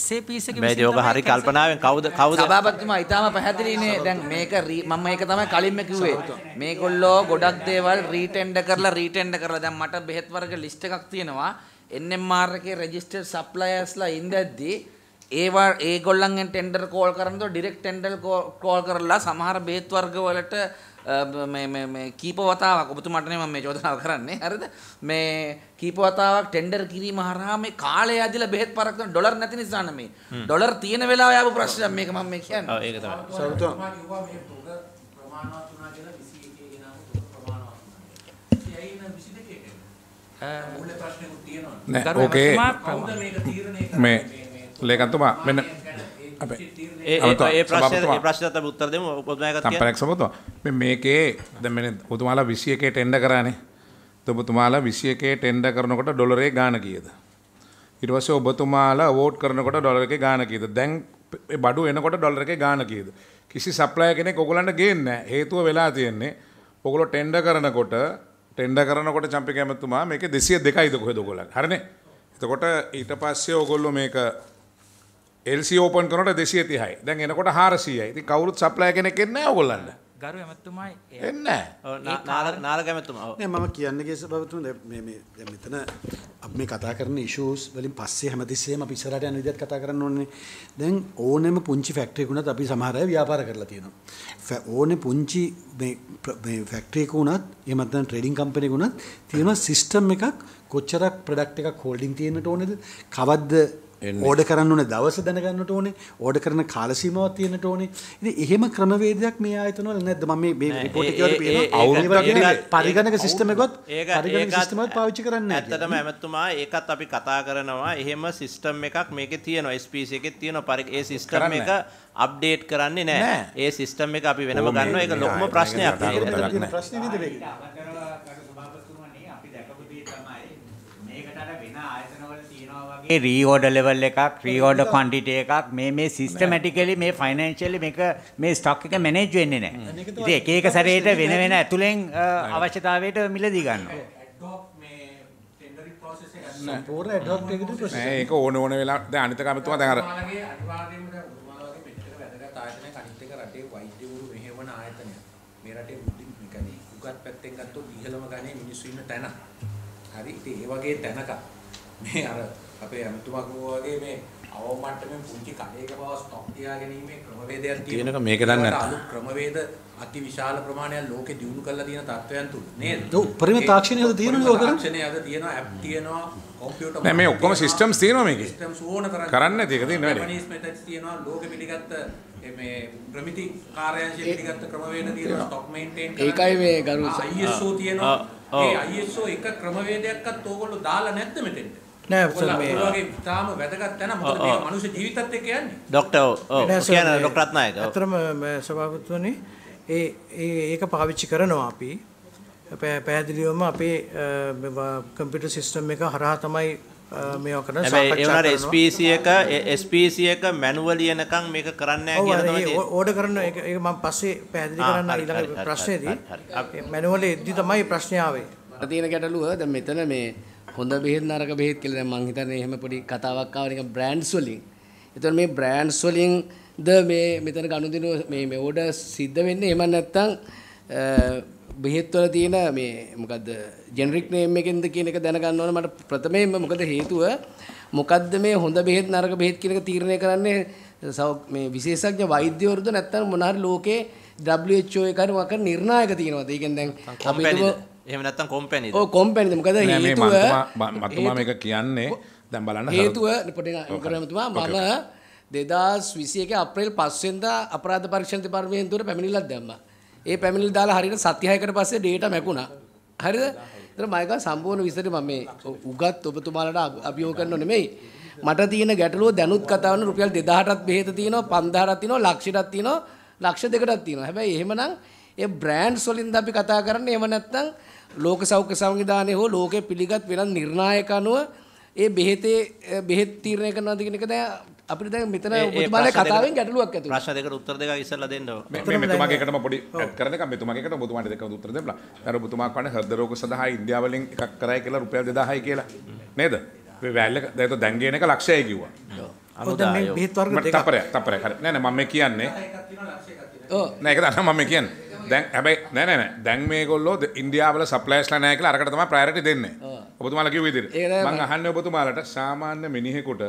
SAPC එක විසින් ඔබ හරි කල්පනාවෙන් කවුද කවුද සභාපතිතුමා ඊටාම පැහැදිලිනේ දැන් මේක මම ඒක තමයි කලින්ම කිව්වේ මේගොල්ලෝ ගොඩක් දේවල් රීටෙන්ඩර් කරලා රීටෙන්ඩර් කරලා දැන් මට බෙහෙත් වර්ග ලිස්ට් එකක් තියෙනවා NMR එකේ රෙජිස්ටර්ඩ් සප්ලයර්ස්ලා ඉඳද්දී ඒවා ඒගොල්ලන්ගෙන් ටෙන්ඩර් කෝල් කරනකොට ඩිරෙක්ට් ටෙන්ඩර් කෝල් කරලා සමහර බෙහෙත් වර්ග වලට කීපවතාවක් ඔබතුමටන ම මේ චෝදනාව කරන්නේ හරිද මේ කීපවතාවක් ටෙන්ඩර් කිරීම හරහා මේ කාලය ඇදිල බෙහෙත් පරක්න ඩොලර් නැති නිසාන මේ ඩොලර් තියෙන වෙලා යපු ප්‍රශ්න මේක මම මේ කියන්නේ ඒක තමයි ඕකේ මේ ලේකන්තුමා මෙන්න ඒ ප්‍රශ්නත උත්තර දෙමු සම්පනක් සබතුමා මේකේ දැන් ඔබතුමාලා 21කට ටෙන්ඩර් කරානේ ඔබතුමාලා 21කට ටෙන්ඩර් කරනකොට ඩොලරේ ගාණ කීයද ඊට පස්සේ ඔබතුමාලා වෝට් කරනකොට ඩොලර් එකේ ගාණ කීයද දැන් ඒ බඩු එනකොට ඩොලර් එකේ ගාණ කීයද කිසි සප්ලයර් කෙනෙක් ඔයගලන්ට ගේන්නේ නැහැ හේතුව වෙලා තියෙන්නේ ඔයගොල්ලෝ ටෙන්ඩර් කරනකොට ටෙන්ඩර් කරනකොට චම්පි කැමතුමා මේකේ 202යිද කොහෙද ඔයගොල්ලන් හරිනේ එතකොට ඊට පස්සේ ඔයගොල්ලෝ මේක එල්සි ඕපන් කරනට දෙසිය තිහයි දැන් එනකොට හාරසියයි ති කවුරුත් සප්ලය කෙනෙක් එන්න ඔගොල්ලන්න ගරු ඇමත්තුමයි එන්න නාරගමතුම මම කියන්නගේ සබවතුන් මෙතන අපි කතා කරන ශෝස් වලින් පස්සේ හැමතිස්සේම පිසරට යන විදත් කතා කරන්න ඕන්නේ දැන් ඕනෙම පුංචි ෆැක්ට්‍රිකුණත් අපි සමහරය ව්‍යාපාර කරලා තියෙනවා ඕනෙ පුංචි ෆැක්ට්‍රීකුණත් එමත්තන් ට්‍රෙඩින් කම්පෙනෙකුණත් තියෙන සිිස්ටම් එකක් කොච්චරක් ප්‍රඩක්් එකක් හෝල්ඩින් තියෙනට ඕනෙද කවද්ද ඕඩ කරන්න ඕනේ දවස දැනගන්නට ඕනේ ඕඩ කරන කාලසීමාවක් තියෙනට ඕනේ ඉතින් එහෙම ක්‍රමවේදයක් මේ ආයතනවල නැද්ද මම මේ මේ රිපෝට් එකේ කියවලා පරිගණක සිස්ටම් එකත් පරිගණක සිස්ටම් එකත් පාවිච්චි කරන්නේ නැහැ ඇත්තටම ඇමතුමා ඒකත් අපි කතා කරනවා එහෙම සිස්ටම් එකක් මේකේ තියෙනවා SPC එකේ තියෙනවා ඒ සිස්ටම් එක අප්ඩේට් කරන්නේ නැහැ ඒ සිස්ටම් එක අපි වෙනම ගන්නවා ඒක ලොකුම ප්‍රශ්නයක් ප්‍රශ්නේ නේද මේක වගේ රීෝඩ ලෙවල් එකක් ්‍රීෝඩ කොන්ඩිට එකක් මේ මේ සිිස්ටමැටිකලි මේ ෆයිනන්ශලි එක මේ ස්ටොක් එක මැනෙජ් වෙන්නේ නෑ ඒක ඒක සරයට වෙන වෙන ඇතුළෙන් අවශ්‍යතාවයට මිලදිගන්න ඒක ඕන ඕන වෙලා අනිතකමතුව දැර උගත් පැත්තෙන් ගත්තොත් ඉහළම ගණේ මිනිස්සු ඉන්න තැන. හරි ඉතින් ඒ වගේ තැනක මේ අර අපේ අමතුමකෝ වගේ මේ අවම මට්ටමින් පුංචි කඩේක බව ස්ටොක් තියාගැනීමේ ක්‍රමවේදයක් තියෙනවා. මේක දන්නේ නැහැ. අලුත් ක්‍රමවේද අති විශාල ප්‍රමාණයක් ලෝකේ දියුණු කරලා තියෙන තත්ත්වයන් තුල නේද? ඔව් පරිම තාක්ෂණය අද තියෙනවා ඔය කරන්නේ. තාක්ෂණය අද තියෙනවා, ඇප් තියෙනවා, කම්පියුටර් නෑ මේ ඔක්කොම සිස්ටම්ස් තියෙනවා මේකේ. සිස්ටම්ස් ඕන තරම් කරන්නේ නැති එක තියෙන වැඩේ. ජපනීස් මෙතඩ්ස් තියෙනවා, ලෝකෙ පිළිගත්ත මේ ප්‍රමිති කාර්යංශය පිළිගත්ත ක්‍රමවේද තියෙනවා, ස්ටොක් මේන්ටේන් කරන. ඒකයි මේ ගරු ISO තියෙනවා. ඒ ISO එක ක්‍රමවේදයක්වත් ඕගොල්ලෝ දාලා නැද්ද මෙතෙන්ට? නෑ සර් මේ ඔයගේ තාම වැදගත් තැන මොකද මේ මනුස්ස ජීවිතත් එක්ක යන්නේ ડોක්ටර් ඔව් කියන ડોක්ටර් රත්නායක අතරම සභාපතිතුමනි ඒ ඒක පාවිච්චි කරනවා අපි පැහැදිලිවම අපේ කම්පියුටර් සිස්ටම් එක හරහා තමයි මේවා කරන සාකච්ඡා කරනවා SPC එක SPC එක මැනුවලි එනකන් මේක කරන්න නැහැ කියලා තමයි ඕඩර් කරන ඒක මම පස්සේ පැහැදිලි කරන්න ඊළඟ ප්‍රශ්නේදී මැනුවලි එද්දි තමයි ප්‍රශ්නේ ආවේ තියෙන ගැටලුව දැන් මෙතන මේ හොඳ බෙහෙත් නරක බෙහෙත් කියලා දැන් මං හිතන්නේ එහෙම පොඩි කතාවක් ආව නිකන් බ්‍රෑන්ඩ්ස් වලින්. එතකොට මේ බ්‍රෑන්ඩ්ස් වලින් ද මේ මෙතන ගනුදෙනු මේ මේ ඕඩර් සිද්ධ වෙන්නේ එහෙම නැත්නම් බෙහෙත් වල තියෙන මේ මොකද්ද ජෙනරික් නේම් එකෙන්ද කියන එක දැනගන්න ඕන මට ප්‍රථමයෙන්ම මොකද හේතුව මොකද්ද මේ හොඳ බෙහෙත් නරක බෙහෙත් කියන එක තීරණය කරන්නේ මේ විශේෂඥ වෛද්‍යවරුද නැත්නම් මොනාරි ලෝකේ WHO එකකට වක නිර්ණායක තියෙනවද? ඒ කියන්නේ දැන් අපි එහමනත්තම් කොම්පැනි කොම්පැනිද මොකද හේතුව මතුමා මේක කියන්නේ දැම් බලන්න හේතුව පට කරමතුමා මම දෙදස් විසියක අප්‍රේල් පස්සෙන්ද අපරාධ පරික්ෂණ පර්වයන්තුර පැමිණිලත් දැම්ම ඒ පැමිණිල් දාලා හරිට සතිහයකට පස්සේ ඩේට මැකුණා හරිද මයක සම්බෝධන විසට මම උගත් ඔබතුමාලට අභියෝ කරන්න නෙමෙයි මට තියෙන ගැටලුව දැනුත් කතාවන රුපියල් දෙදාහටත් බෙහෙත තියෙනවා පන්දාහටත් තියෙනවා ලක්ෂයටත් තියෙනවා ලක්ෂ දෙකටත් තියෙනවා හැබැයි එහෙමනම් ඒ බ්‍රෑන්ඩ්ස් වලින්ද අපි කතා කරන්නේ. එහෙම නැත්නම් ලෝක සෞඛ්‍ය සංවිධානය හෝ ලෝකෙ පිළිගත් වෙනත් නිර්ණායක අනුව ඒ බෙහෙතේ බෙහෙත් තීරණය කරනවාද කියන එක දැන් අපිට දැන් මෙතන ඔබතුමාලේ කතාවෙන් ගැටලුවක් ඇති වුණා. ප්‍රශ්න දෙකට උත්තර දෙකක් ඉස්සලා දෙන්න ඕන. මේ මෙතුමාගේ එකටම පොඩි ඇඩ් කරන එක මෙතුමාගේ එකට ඔබතුමාට දෙකම උත්තර දෙන්න. අර ඔබතුමා කන හෘද රෝග සඳහා ඉන්දියාවලින් එකක් කරයි කියලා රුපියල් 2000යි කියලා. නේද? මේ වැල්ල දැන් දැන් ගේන එක ලක්ෂයයි කිව්වා. ඔව්. අනුදායෝ. ඔතන මේ බෙහෙත් වර්ග දෙකක්. තපරයක් තපරයක්. හරි. නෑ නෑ මම කියන්නේ. ඔව්. නෑ ඒක තමයි මම කියන්නේ. දැන් හැබැයි නෑ නෑ නෑ දැන් මේගොල්ලෝ ඉන්දියාවල සප්ලයිස්ලා නෑ කියලා අරකට තමයි ප්‍රයොරිටි දෙන්නේ. ඔබතුමාලා කිව්ව විදිහට. මම අහන්නේ ඔබතුමාලට සාමාන්‍ය මිනිහෙකුට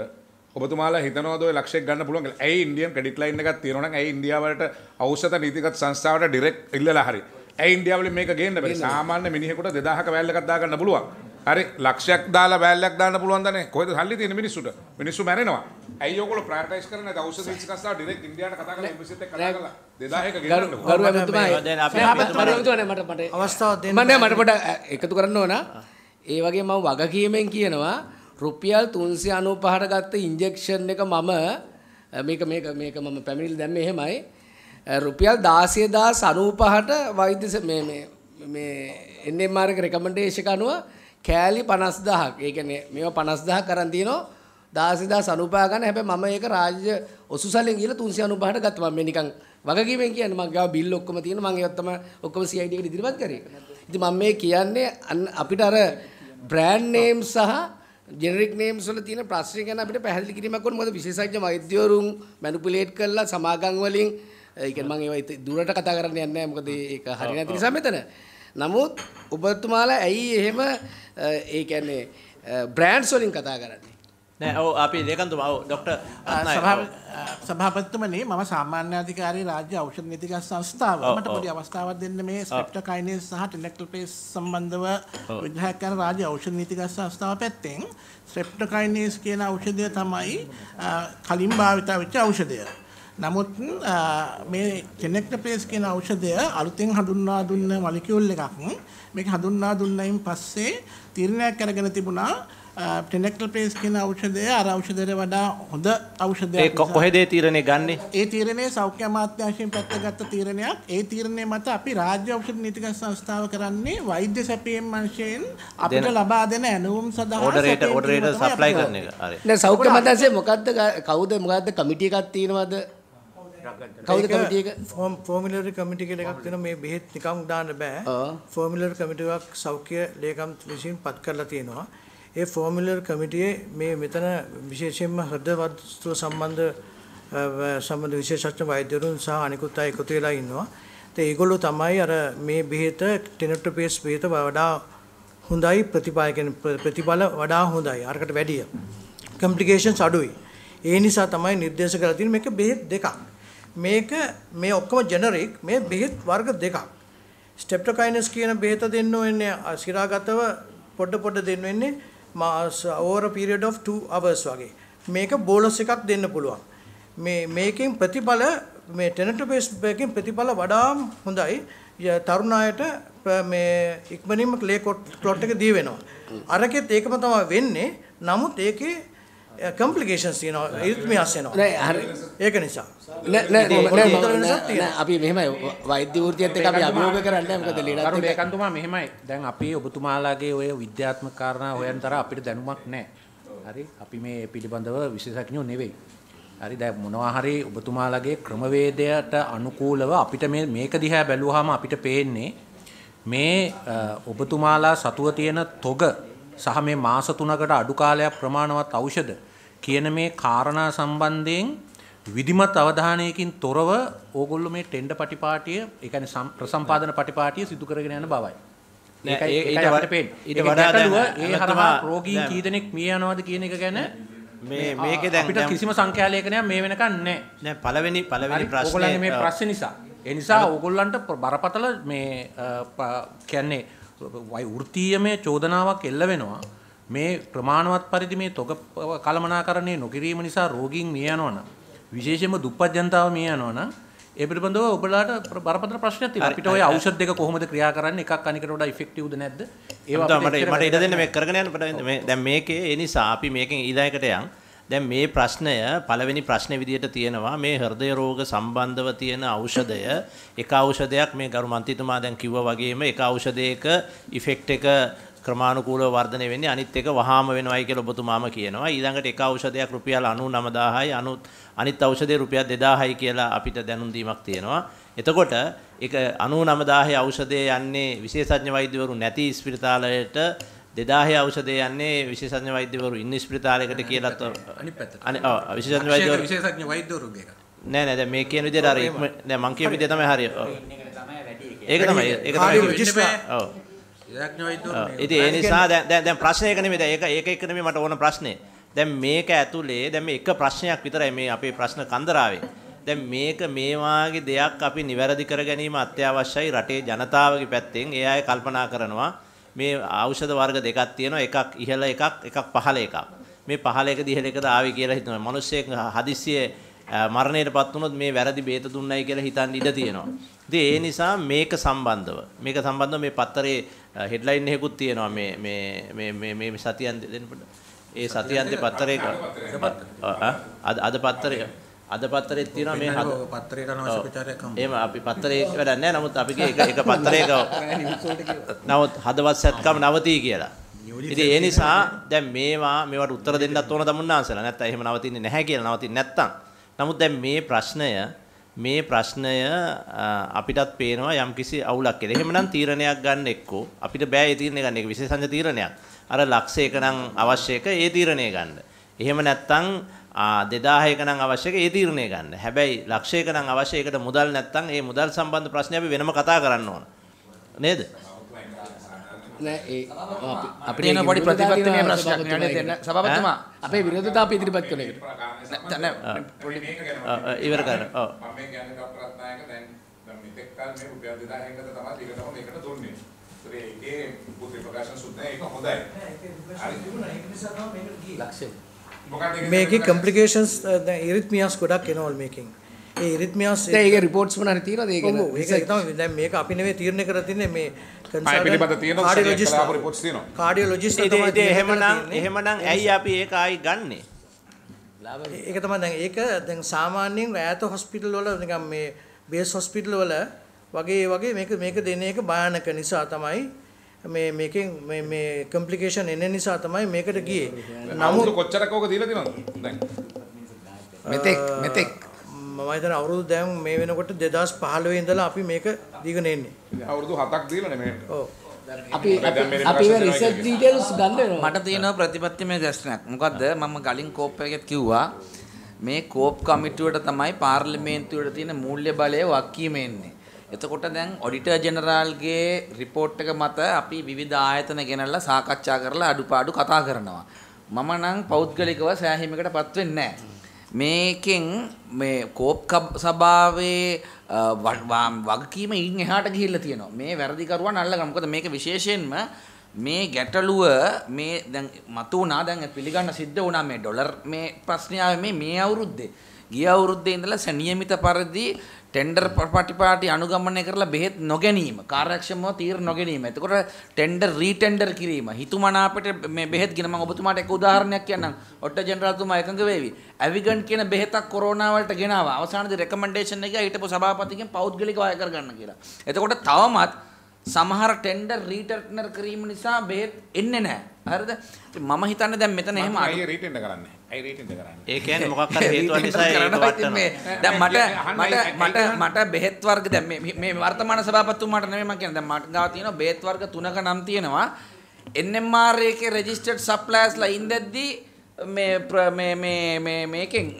ඔබතුමාලා හිතනවාද ඔය ලක්ෂයක් ගන්න පුළුවන් කියලා. ඇයි ඉන්දියන් ක්‍රෙඩිට් ලයින් එකක් තියෙනවා නම් ඇයි ඉන්දියාවට ඖෂධ නීතිගත සංස්ථාවට ඩිරෙක්ට් ඉල්ලලා හරි. ඇයි ඉන්දියාවලින් මේක ගේන්න බැරි? සාමාන්‍ය මිනිහෙකුට 2000ක වැල් එකක් දාගන්න පුළුවන්. හරි ලක්ෂයක් දාලා බෑල්ලක් දාන්න පුළුවන් දනේ කොහෙද සල්ලි තියෙන මිනිස්සුට මිනිස්සු මැරෙනවා ඇයි ඔයගොල්ලෝ ප්‍රයරටයිස් කරන්නේ නැද ඖෂධ ඉස්කස්සා ඩිරෙක්ට් ඉන්දියාවට කතා කරලා එම්බසිත් එක්ක කතා කරලා 2000ක ගෙන්නන්න ගරු මට මට අවස්ථාව දෙන්න මම මට පොඩ එකතු කරන්න ඕන ඒ වගේ මම වගකීමෙන් කියනවා රුපියල් 395ට ගත්ත ඉන්ජෙක්ෂන් එක මම මේක මේක මේක මම පැමිණිලි දැම්මේ එහෙමයි රුපියල් 16095ට වෛද්‍ය මේ මේ මේ NMR එක රෙකමෙන්ඩේෂන් එක අනුව කෑලි 50000ක්. ඒ කියන්නේ මේවා 50000 කරන් තිනවා 16000 සනුපා ගන්න. හැබැයි මම ඒක රාජ්‍ය ඔසුසලෙන් ගිහලා 395ට ගත්තා. මම මේ නිකන් වගකීමෙන් කියන්නේ මම ගාව බිල් ඔක්කොම තියෙන මම ඒවත් තමයි ඔක්කොම CID එකට ඉදිරිපත් කරේ. ඉතින් මම මේ කියන්නේ අපිට අර බ්‍රෑන්ඩ් නේම් සහ ජෙනරික් නේම්ස් වල තියෙන ප්‍රශ්න ගැන අපිට පැහැදිලි කිරීමක් ඕන. මොකද විශේෂඥ වෛද්‍යවරුන් මැනිපියුලේට් කරලා සමාගම් වලින් ඒ කියන්නේ මම ඒවා දුරට කතා කරන්න යන්නේ නැහැ. මොකද ඒක හරිය නැති නිසා මෙතන. නමුත් ඔබතුමාලා ඇයි එහෙම ඒ කියන්නේ බ්‍රෑන්ඩ්ස් වලින් කතා කරන්නේ? නෑ ඔව් අපි ලේකන්තුම ඔව් ડોක්ටර් සභාපතිතුමනේ මම සාමාන්‍ය අධිකාරී රාජ්‍ය ඖෂධ නීතිගත් සංස්ථාව. මට පොඩි අවස්ථාවක් දෙන්න මේ ස්ට්‍රෙප්ටොකයිනේස් සහ ටෙලෙක්ටොපේස් සම්බන්ධව විග්‍රහයක් කරන රාජ්‍ය ඖෂධ නීතිගත් සංස්ථාව පැත්තෙන් ස්ට්‍රෙප්ටොකයිනේස් කියන ඖෂධය තමයි කලින් භාවිත වෙච්ච ඖෂධය. නමුත් මේ කෙනෙක්ටපේස් කියන ඖෂධය අලුතෙන් හඳුන්වා දුන්න මොලිකියුල් එකක්. මේක හඳුන්වා දුන්නයින් පස්සේ තීරණයක් අරගෙන තිබුණා ටෙනෙක්ටල් පේස් කියන ඖෂධය අර ඖෂධයට වඩා හොඳ ඖෂධයක්. ඒ කොහෙද ඒ තීරණේ ගන්නෙ? ඒ තීරණය සෞඛ්‍ය අමාත්‍යාංශයෙන් පැත්තගත් තීරණයක්. ඒ තීරණය මත අපි රාජ්‍ය ඖෂධ නීතිගත සංස්ථාව කරන්නේ වෛද්‍ය සැපයීම් අංශයෙන් අපිට ලබා දෙන ඇණුම් සඳහා ඕඩරේට ඕඩරේට සප්ලයි කරන එක. හරි. දැන් සෞඛ්‍ය අමාත්‍යාංශයේ මොකද්ද කවුද මොකද්ද කමිටියක් තියෙනවද? කවුද කමිටිය එක ෆෝම් ෆෝමිලරි කමිටි කියලා එකක් වෙනවා මේ බෙහෙත් නිකම් දාන්න බෑ ෆෝමිලරි කමිටි එකක් සෞඛ්‍ය ලේකම් විසින් පත් කරලා තියෙනවා ඒ ෆෝමිලර් කමිටියේ මේ මෙතන විශේෂයෙන්ම හෘද වස්තුව සම්බන්ධ සම්බන්ධ විශේෂඥ වෛද්‍යවරුන් සහ අනිකුත් අය එකතු වෙලා ඉන්නවා ඉතින් ඒගොල්ලෝ තමයි අර මේ බෙහෙත ටෙනට්‍රපේස් බෙහෙත වඩා හොඳයි ප්‍රතිඵල ප්‍රතිඵල වඩා හොඳයි අරකට වැඩිය කම්ප්ලිකේෂන්ස් අඩුයි ඒ නිසා තමයි නිර්දේශ කරලා තියෙන්නේ මේක බෙහෙත් දෙකක් මේක මේ ඔක්කොම ජෙනරික් මේ බෙහෙත් වර්ග දෙකක්. ස්ටෙප්ටොකයිනස් කියන බෙහෙත දෙන්න වෙන්නේ සිරාගතව පොඩ පොඩ දෙන්න වෙන්නේ මාස over a period of 2 hours වගේ. මේක බෝලස් එකක් දෙන්න පුළුවන්. මේ මේකෙන් ප්‍රතිඵල මේ ටෙනට බේස් එකකින් ප්‍රතිඵල වඩාම හොඳයි. තරුණ අයට මේ ඉක්මනින්ම ක්ලේ ක්ලොට් එක දී වෙනවා. අරකෙත් ඒකම තමයි වෙන්නේ. නමුත් ඒකේ කම්පලිකේෂන්ස් තියෙනවා රිද්මයාස් එනවා ඒක නිසා අපි මෙහෙමයි වෛද්‍ය වෘතියත් එක්ක අපි අභියෝග කරන්නේ මොකද ලීලාත් ඒකන්තුමා මෙහෙමයි දැන් අපි ඔබතුමාලාගේ ඔය විද්‍යාත්මක කාරණා හොයන තර අපිට දැනුමක් නැහැ හරි අපි මේ පිළිබඳව විශේෂඥයෝ නෙවෙයි හරි දැන් මොනවා හරි ඔබතුමාලාගේ ක්‍රමවේදයට අනුකූලව අපිට මේ මේක දිහා බැලුවාම අපිට පේන්නේ මේ ඔබතුමාලා සතුව තියෙන තොග සහ මේ මාස 3කට අඩු කාලයක් ප්‍රමාණවත් ඖෂධ කියන මේ කාරණා සම්බන්ධයෙන් විධිමත් අවධානයකින් තොරව ඕගොල්ලෝ මේ ටෙන්ඩ පටිපාටිය ඒ කියන්නේ ප්‍රසම්පාදන පටිපාටිය සිදු කරගෙන යන බවයි. ඒකයි ඒකට පේන්නේ. ඊට වඩා දැන් ඒ හරහා රෝගීන් කී දෙනෙක් මිය යනවද කියන එක ගැන මේ මේක දැන් අපිට කිසිම සංඛ්‍යාලයකනයක් මේ වෙනකන් නැහැ. දැන් පළවෙනි පළවෙනි ප්‍රශ්නේ ඕගොල්ලන්ගේ මේ ප්‍රශ්නේ නිසා. ඒ නිසා ඕගොල්ලන්ට බරපතල මේ කියන්නේ වෘත්තීයමය චෝදනාවක් එල්ල වෙනවා. මේ ප්‍රමාණවත් පරිදි මේ තොග කළමනාකරණය නොකිරීම නිසා රෝගීන් මිය යනවනම් විශේෂයෙන්ම දුප්පත් ජනතාව මිය යනවනම් ඒ පිළිබඳව ඔබලාට බරපතල ප්‍රශ්නයක් තියෙනවා. අපිට ওই ඖෂධ දෙක කොහොමද ක්‍රියා කරන්නේ? එකක් අනිකට වඩා ඉෆෙක්ටිව්ද නැද්ද? ඒවා මට මට ඉඩ දෙන්න මේ කරගෙන යන්න මේ දැන් මේකේ ඒ නිසා අපි මේකෙන් ඊළඟට යන් දැන් මේ ප්‍රශ්නය පළවෙනි ප්‍රශ්න විදියට තියෙනවා මේ හෘදය රෝග සම්බන්ධව තියෙන ඖෂධය එක ඖෂධයක් මේ ගරු මන්ත්‍රීතුමා දැන් කිව්වා වගේම එක ඖෂධයක ඉෆෙක්ට් එක ක්‍රමානුකූලව වර්ධනය වෙන්නේ අනිත් එක වහාම වෙනවයි කියලා ඔබතුමාම කියනවා. ඊළඟට එක ඖෂධයක් රුපියල් 99000යි අනුත් අනිත් ඖෂධේ රුපියල් 2000යි කියලා අපිට දැනුම් දීමක් තියෙනවා. එතකොට ඒක 99000 ඖෂධය යන්නේ විශේෂඥ වෛද්‍යවරු නැති ස්පිරිතාලයට 2000 ඖෂධය යන්නේ විශේෂඥ වෛද්‍යවරු ඉන්න ස්පිරිතාලයකට කියලා අනිත් පැත්තට. අනිත් ඔව් විශේෂඥ වෛද්‍යවරු විශේෂඥ වෛද්‍යවරුගේ එක. නෑ නෑ දැන් මේ කියන විදිහට අර නෑ මං කියන විදිහ තමයි හරිය. ඒක තමයි ඒක තමයි ඒක තමයි. ඔව්. Uh, ඉතින් ඒ නිසා දැන් දැන් ප්‍රශ්නයක නෙමෙයි දැන් ඒක ඒක එක නෙමෙයි මට ඕන ප්‍රශ්නේ. දැන් මේක ඇතුලේ දැන් මේ එක ප්‍රශ්නයක් විතරයි මේ අපේ ප්‍රශ්න කන්දරාවේ. දැන් මේක මේ වාගේ දෙයක් අපි නිවැරදි කර ගැනීම අත්‍යවශ්‍යයි රටේ ජනතාවගේ පැත්තෙන්. ඒ අය කල්පනා කරනවා මේ ඖෂධ වර්ග දෙකක් තියෙනවා. එකක් ඉහළ එකක් එකක් පහළ එකක්. මේ පහළ එකද ඉහළ එකද ආවේ කියලා හිතනවා. මිනිස්සෙක් හදිස්සියේ මරණයටපත් වුණොත් මේ වැරදි බේත දුන්නයි කියලා හිතන්න ඉඩ තියෙනවා. ඉතින් ඒ නිසා මේක සම්බන්ධව මේක සම්බන්ධව මේ පත්තරේ හෙඩ්ලයින් එකකුත් තියෙනවා මේ මේ මේ මේ සතියන් දෙන්න ඒ සතියන්තේ පත්තරේක අද අද පත්තරේ අද පත්තරේ තියෙනවා මේ හද පත්තරේ කරන අවශ්‍යචාරයක් හම්බ. එහෙම අපි පත්තරේ වැඩක් නැහැ. නමුත් අපි එක එක පත්තරේක නමුත් හදවත් සත්කම නවතී කියලා. ඉතින් ඒ නිසා දැන් මේවා මේවට උත්තර දෙන්නත් ඕන තමුන්නාන්සලා. නැත්තම් එහෙම නවතින්නේ නැහැ කියලා නවතින්නේ නැත්තම්. නමුත් දැන් මේ ප්‍රශ්නය මේ ප්‍රශ්නය අපිටත් පේනවා යම්කිසි අවුලක් කියලා. එහෙමනම් තීරණයක් ගන්න එක්කෝ අපිට බෑ ඒ තීරණය ගන්න. ඒක විශේෂඥ තීරණයක්. අර ලක්ෂයක නම් අවශ්‍යක ඒ තීරණය ගන්න. එහෙම නැත්නම් 2000ක නම් අවශ්‍යක ඒ තීරණය ගන්න. හැබැයි ලක්ෂයක නම් අවශ්‍යයකට මුදල් නැත්නම් ඒ මුදල් සම්බන්ධ ප්‍රශ්නේ අපි වෙනම කතා කරන්න ඕන. නේද? අපේ පොඩි ප්‍රතිපත්තිමය ප්‍රශ්නයක් නේද දෙන්න සභාපතිතුමා අපේ විරෝධතාව ඉදිරිපත් කළේ ඉවර කරන්න ඔව් මම කියන්නේ ડોક્ટર රත්නායක දැන් දැන් මෙතෙක් කල මේ රුපියල් 2000කට තමයි ඊකටම මේකට දුන්නේ ඒ ඒකේ පුතේ ප්‍රකාශන සුද්ධ ඒක හොඳයි හරි දුන්නා ඒක නිසා තමයි මේකට ගියේ ලක්ෂය මේකේ කම්ප්ලිකේෂන්ස් දැන් ඉරිත්මියාස් ගොඩක් එනවල් මේකෙන් ඒ ඉරිත්මියාස් ඒක රිපෝට්ස් මොනවාරි තියෙනවද ඒක ඒක තමයි දැන් මේක අපි නෙවෙයි තීරණය කරලා තින්නේ මේ පිළිබඳ තියෙන රිපොට් තින කාඩියෝලොජිස් එහෙමනම් එහෙමනම් ඇයි අපි ඒ ආයි ගන්නේ ඒක තමයි දැන් ඒක දැන් සාමාන්‍යයෙන් ඈත හොස්පිටල් වල නිකන් මේ බේස් හොස්පිටල් වල වගේ වගේ මේක මේක දෙන එක භයානක නිසා තමයි මේ මේකෙන් මේ මේ කම්ප්ලිකේෂන් එන නිසා තමයි මේකට ගියේ. නමුත් කොච්චරක් ඕක දීලා තියෙනවද? දැන් මෙතෙක් මෙතෙක් මම හිතන අවුරුදු දැන් මේ වෙනකොට 2015 ඉඳලා අපි මේක දීගෙන එන්නේ. අවුරුදු 7ක් දීලානේ මේකට. ඔව්. අපි අපි රිසර්ච් ඩීටේල්ස් ගන්න වෙනවා. මට තියෙනවා ප්‍රතිපත්තිමය ප්‍රශ්නයක්. මොකද්ද මම ගලින් කෝප් එකෙත් කිව්වා මේ කෝප් කමිටුවට තමයි පාර්ලිමේන්තුවට තියෙන මූල්‍ය බලය වක්කීම එන්නේ. එතකොට දැන් ඔඩිටර් ජෙනරාල්ගේ රිපෝට් එක මත අපි විවිධ ආයතන ගෙනල්ලා සාකච්ඡා කරලා අඩුපාඩු කතා කරනවා. මම නම් පෞද්ගලිකව සෑහීමකට පත් වෙන්නේ නැහැ. මේකෙන් මේ කෝප් සභාවේ වගකීම ඉන් එහාට ගිහිල්ලා තියෙනවා. මේ වැරදිකරුවන් අල්ලගන්න. මොකද මේක විශේෂයෙන්ම මේ ගැටලුව මේ දැන් මතුවුණා දැන් පිළිගන්න සිද්ධ වුණා මේ ඩොලර් මේ ප්‍රශ්නය මේ මේ අවුරුද්දේ. ගිය අවුරුද්දේ ඉඳලා සනියමිත පරිදි ටෙන්ඩර් පටිපාටි අනුගමනය කරලා බෙහෙත් නොගැනීම කාර්යක්ෂමව තීර නොගැනීම. එතකොට ටෙන්ඩර් රීටෙන්ඩර් කිරීම හිතුමනාපට මේ බෙහෙත් ගෙන මම ඔබතුමාට එක උදාහරණයක් කියන්නම්. ඔට්ට ජෙනරාල්තුමා එකඟ වේවි. ඇවිගන් කියන බෙහෙතක් කොරෝනා වලට ගෙනාවා. අවසානයේදී රෙකමන්ඩේෂන් එක හිටපු සභාපතිගෙන් පෞද්ගලිකව අය කරගන්න කියලා. එතකොට තවමත් සමහර ටෙන්ඩර් රීටර්නර් කිරීම නිසා බෙහෙත් එන්නේ නැහැ. හරිද? ඉතින් මම හිතන්නේ දැන් මෙතන එහෙම අයි රීටෙන්ඩර් කරන්නේ. අයි රීටෙන්ඩර් කරන්නේ. ඒ කියන්නේ මොකක් හරි හේතුවක් නිසා ඒක වටනවා. දැන් මට මට මට මට බෙහෙත් වර්ග දැන් මේ මේ වර්තමාන සභාපතිතුමාට නෙමෙයි මම කියන්නේ. දැන් මට ගාව තියෙනවා බෙහෙත් වර්ග 3ක නම් තියෙනවා. NMR එකේ රෙජිස්ටර්ඩ් සප්ලයර්ස්ලා ඉඳද්දී මේකෙන්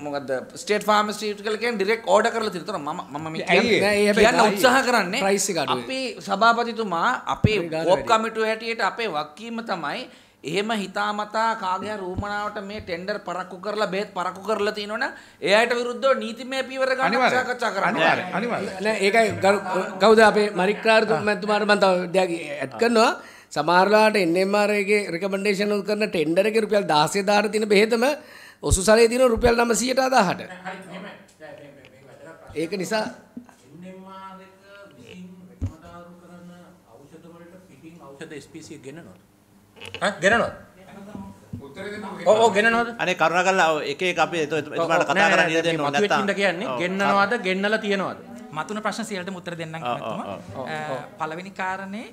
මොකද ස්ටේට ාම ට කලකෙන් ඩිරෙක් ඕඩ කරල තිතර ම ම කියන්න උත්සාහ කරන්නේ ප්‍රයිසිකට අපි සභාපතිතුමා අපේ ගෝප් කමිටු හැටියට අපේ වක්කීම තමයි එහෙම හිතාමතා කාගය රූමණාවට මේ ටෙන්ඩර් පරක්කු කරලා බේත් පරක්කු කරලා තිනොන එයට විරුද්ධ නීතිමය පීවර ගනිවා කච්චා කරන්න ඒකයි ගෞද අපේ මරික්කාරතු මැතුමාට මන්තාව ඇත් කරනවා සමාරලාට එන්නම්මාරගේ රකමඩේෂන කරන ටෙන්ඩරක රුපියල් දාසේ දාර තින බෙහෙතම ඔසු සලේ තින රුපියල් නමසියට අදාහට ඒක නිසා ගෙනනවා ඕ ගෙනනවද අනේ කරුණා කරලා එක එක අපි එතුමාට කතා කරන්න ඉඩ දෙන්න ඕන නැත්තම් කියන්නේ ගෙන්නනවද ගෙන්නලා තියනවද මතුන ප්‍රශ්න සියල්ලටම උත්තර දෙන්නම් කිව්වම පළවෙනි කාරණේ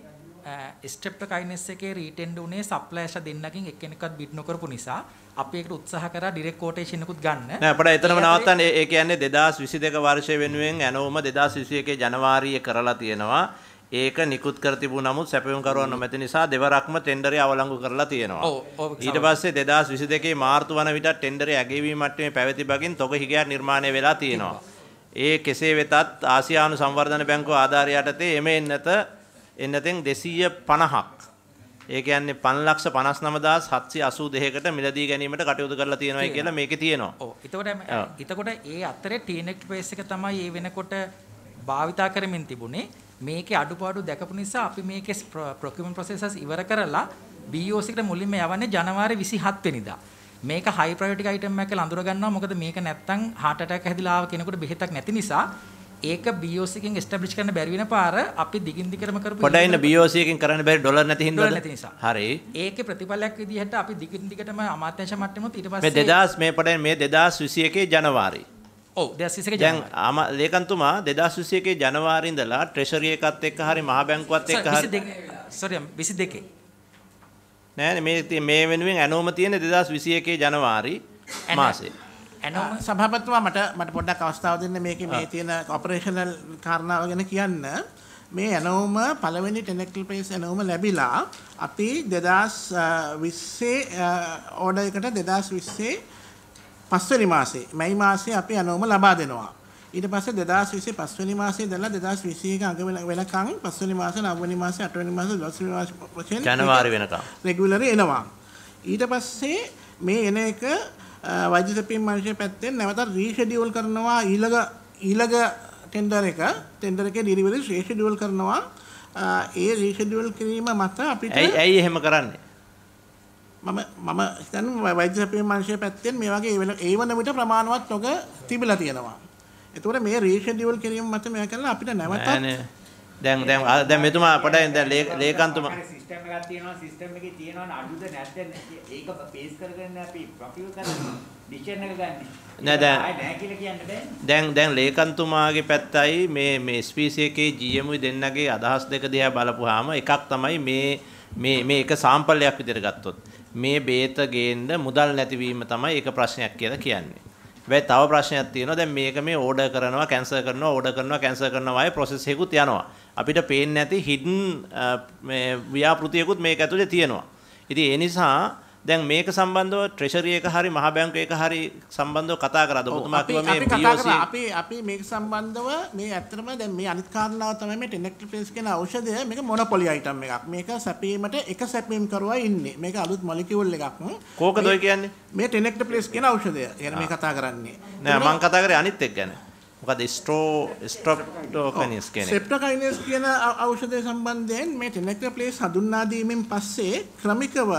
ස්ටෙප් කයිනස් එකේ රීටෙන්ඩ් උනේ සප්ලෑෂ දෙන්නකින් එක්කෙනෙක්වත් බිඩ් නොකරපු නිසා අපි ඒකට උත්සාහ කරා ඩිරෙක්ට් කොටේෂන් එකකුත් ගන්න. නෑ අපිට එතනම නවත්තන්න ඒ කියන්නේ 2022 වර්ෂය වෙනුවෙන් ඇනෝම 2021 ජනවාරියේ කරලා තියෙනවා. ඒක නිකුත් කර තිබු නමුත් සැපයුම් කරුවන් නොමැති නිසා දෙවරක්ම ටෙන්ඩරේ අවලංගු කරලා තියෙනවා. ඊට පස්සේ 2022 මාර්තු වන විට ටෙන්ඩරේ ඇගේවීම මට්ටමේ පැවති බගින් තොග හිගයක් නිර්මාණය වෙලා තියෙනවා. ඒ කෙසේ වෙතත් ආසියානු සංවර්ධන බැංකුව ආධාරය යටතේ එමෙන්නත එන්නතෙන් 250ක් ඒ කියන්නේ 559782කට මිලදී ගැනීමට කටයුතු කරලා තියෙනවා කියලා මේකේ තියෙනවා. ඔව්. එතකොට එතකොට ඒ අතරේ TNET Space එක තමයි ඒ වෙනකොට භාවිතා කරමින් තිබුණේ. මේකේ අඩුපාඩු දැකපු නිසා අපි මේකේ procurement processes ඉවර කරලා BOC එකට මුලින්ම යවන්නේ ජනවාරි 27 වෙනිදා. මේක high priority item එකක් කියලා අඳුර ගන්නවා. මොකද මේක නැත්තම් heart attack හැදිලා ආව කෙනෙකුට බෙහෙතක් නැති නිසා ඒක BOC එකෙන් ස්ටැබ්ලිෂ් කරන්න බැරි වෙන පාර අපි දිගින් දිගටම කරපු පොඩයින BOC එකෙන් කරන්න බැරි ඩොලර් නැති හින්දා නැති නිසා හරි ඒකේ ප්‍රතිඵලයක් විදිහට අපි දිගින් දිගටම අමාත්‍යංශ මට්ටමත් ඊට පස්සේ මේ 2000 මේ පොඩයින මේ 2021 ජනවාරි ඔව් 2021 ජනවාරි දැන් ආම ලේකම්තුමා 2021 ජනවාරි ඉඳලා ට්‍රෙෂරි එකත් එක්ක හරි මහ බැංකුවත් එක්ක හරි සෝරි 22 නෑ මේ මේ වෙනුවෙන් ඇනෝම තියෙන 2021 ජනවාරි මාසේ ඇනෝම සභාපතිතුමා මට මට පොඩ්ඩක් අවස්ථාව දෙන්න මේකේ මේ තියෙන ඔපරේෂනල් කාරණාව ගැන කියන්න. මේ ඇනෝම පළවෙනි ටෙනෙක්ටල් ප්‍රයිස් ඇනෝම ලැබිලා අපි 2020 ඕඩර් එකට 2020 පස්වෙනි මාසේ මැයි මාසේ අපි ඇනෝම ලබා දෙනවා. ඊට පස්සේ 2020 පස්වෙනි මාසේ ඉඳලා 2021 අග වෙනකන් පස්වෙනි මාසේ නවවෙනි මාසේ අටවෙනි මාසේ දස්වෙනි මාසේ ජනවාරි වෙනකන් රෙගියුලරි එනවා. ඊට පස්සේ මේ එන එක වෛද්‍යසැපීම් මනුෂ්‍ය පැත්තෙන් නැවතත් රීෂෙඩියුල් කරනවා ඊළඟ ඊළඟ ටෙන්ඩර් එක ටෙන්ඩර් එකේ ඩිලිවරි රීෂෙඩියුල් කරනවා ඒ රීෂෙඩියුල් කිරීම මත අපිට ඇයි ඇයි එහෙම කරන්නේ මම මම හිතන්නේ වෛද්‍යසැපීම් මනුෂ්‍ය පැත්තෙන් මේ වගේ ඒ වන විට ප්‍රමාණවත් නොග තිබිලා තියෙනවා එතකොට මේ රීෂෙඩියුල් කිරීම මත මේක කරලා අපිට නැවතත් දැන් දැන් දැන් මෙතුමා පොඩ්ඩක් දැන් ලේකන්තුමා සිස්ටම් එකක් තියෙනවා සිස්ටම් එකේ තියෙනවා අඩුද නැත්ද ඒක බේස් කරගෙන අපි ප්‍රොෆයිල් කරන ඩිසිෂන් එක ගන්න. නෑ දැන් දැන් දැන් ලේකන්තුමාගේ පැත්තයි මේ මේ ස්පීස් එකේ GM දෙන්නගේ අදහස් දෙක දිහා බලපුවාම එකක් තමයි මේ මේ මේ එක සාම්පලයක් විදිහට ගත්තොත් මේ බේත ගේන්න මුදල් නැතිවීම තමයි ඒක ප්‍රශ්නයක් කියලා කියන්නේ. හැබැයි තව ප්‍රශ්නයක් තියෙනවා දැන් මේක මේ ඕඩර් කරනවා කැන්සල් කරනවා ඕඩර් කරනවා කැන්සල් කරනවා වගේ process එකකුත් යනවා. අපිට පේන්නේ නැති hidden මේ ව්‍යාපෘතියකුත් මේක ඇතුලේ තියෙනවා. ඉතින් ඒ නිසා දැන් මේක සම්බන්ධව ට්‍රෙෂරි එක හරි මහ බැංකුව එක හරි සම්බන්ධව කතා කරාද ඔබතුමා කිව්වා මේ BOC අපි අපි මේක සම්බන්ධව මේ ඇත්තටම දැන් මේ අනිත් කාරණාව තමයි මේ ටෙනෙක්ට්‍රිප්ලේස් කියන ඖෂධය මේක මොනොපොලි අයිටම් එකක් මේක සැපීමට එක සැපීම් කරුවා ඉන්නේ මේක අලුත් මොලිකියුල් එකක් කෝකද ඔය කියන්නේ මේ ටෙනෙක්ට්‍රිප්ලේස් කියන ඖෂධය يعني මේ කතා කරන්නේ නෑ මම කතා කරේ අනිත් එක ගැන මොකද ස්ට්‍රෝ ස්ට්‍රොප්ටෝකනිස් කෙනෙක්. සෙප්ටොකයිනස් කියන ඖෂධය සම්බන්ධයෙන් මේ ටෙනක්ලප්ලේස් හඳුන්වා දීමෙන් පස්සේ ක්‍රමිකව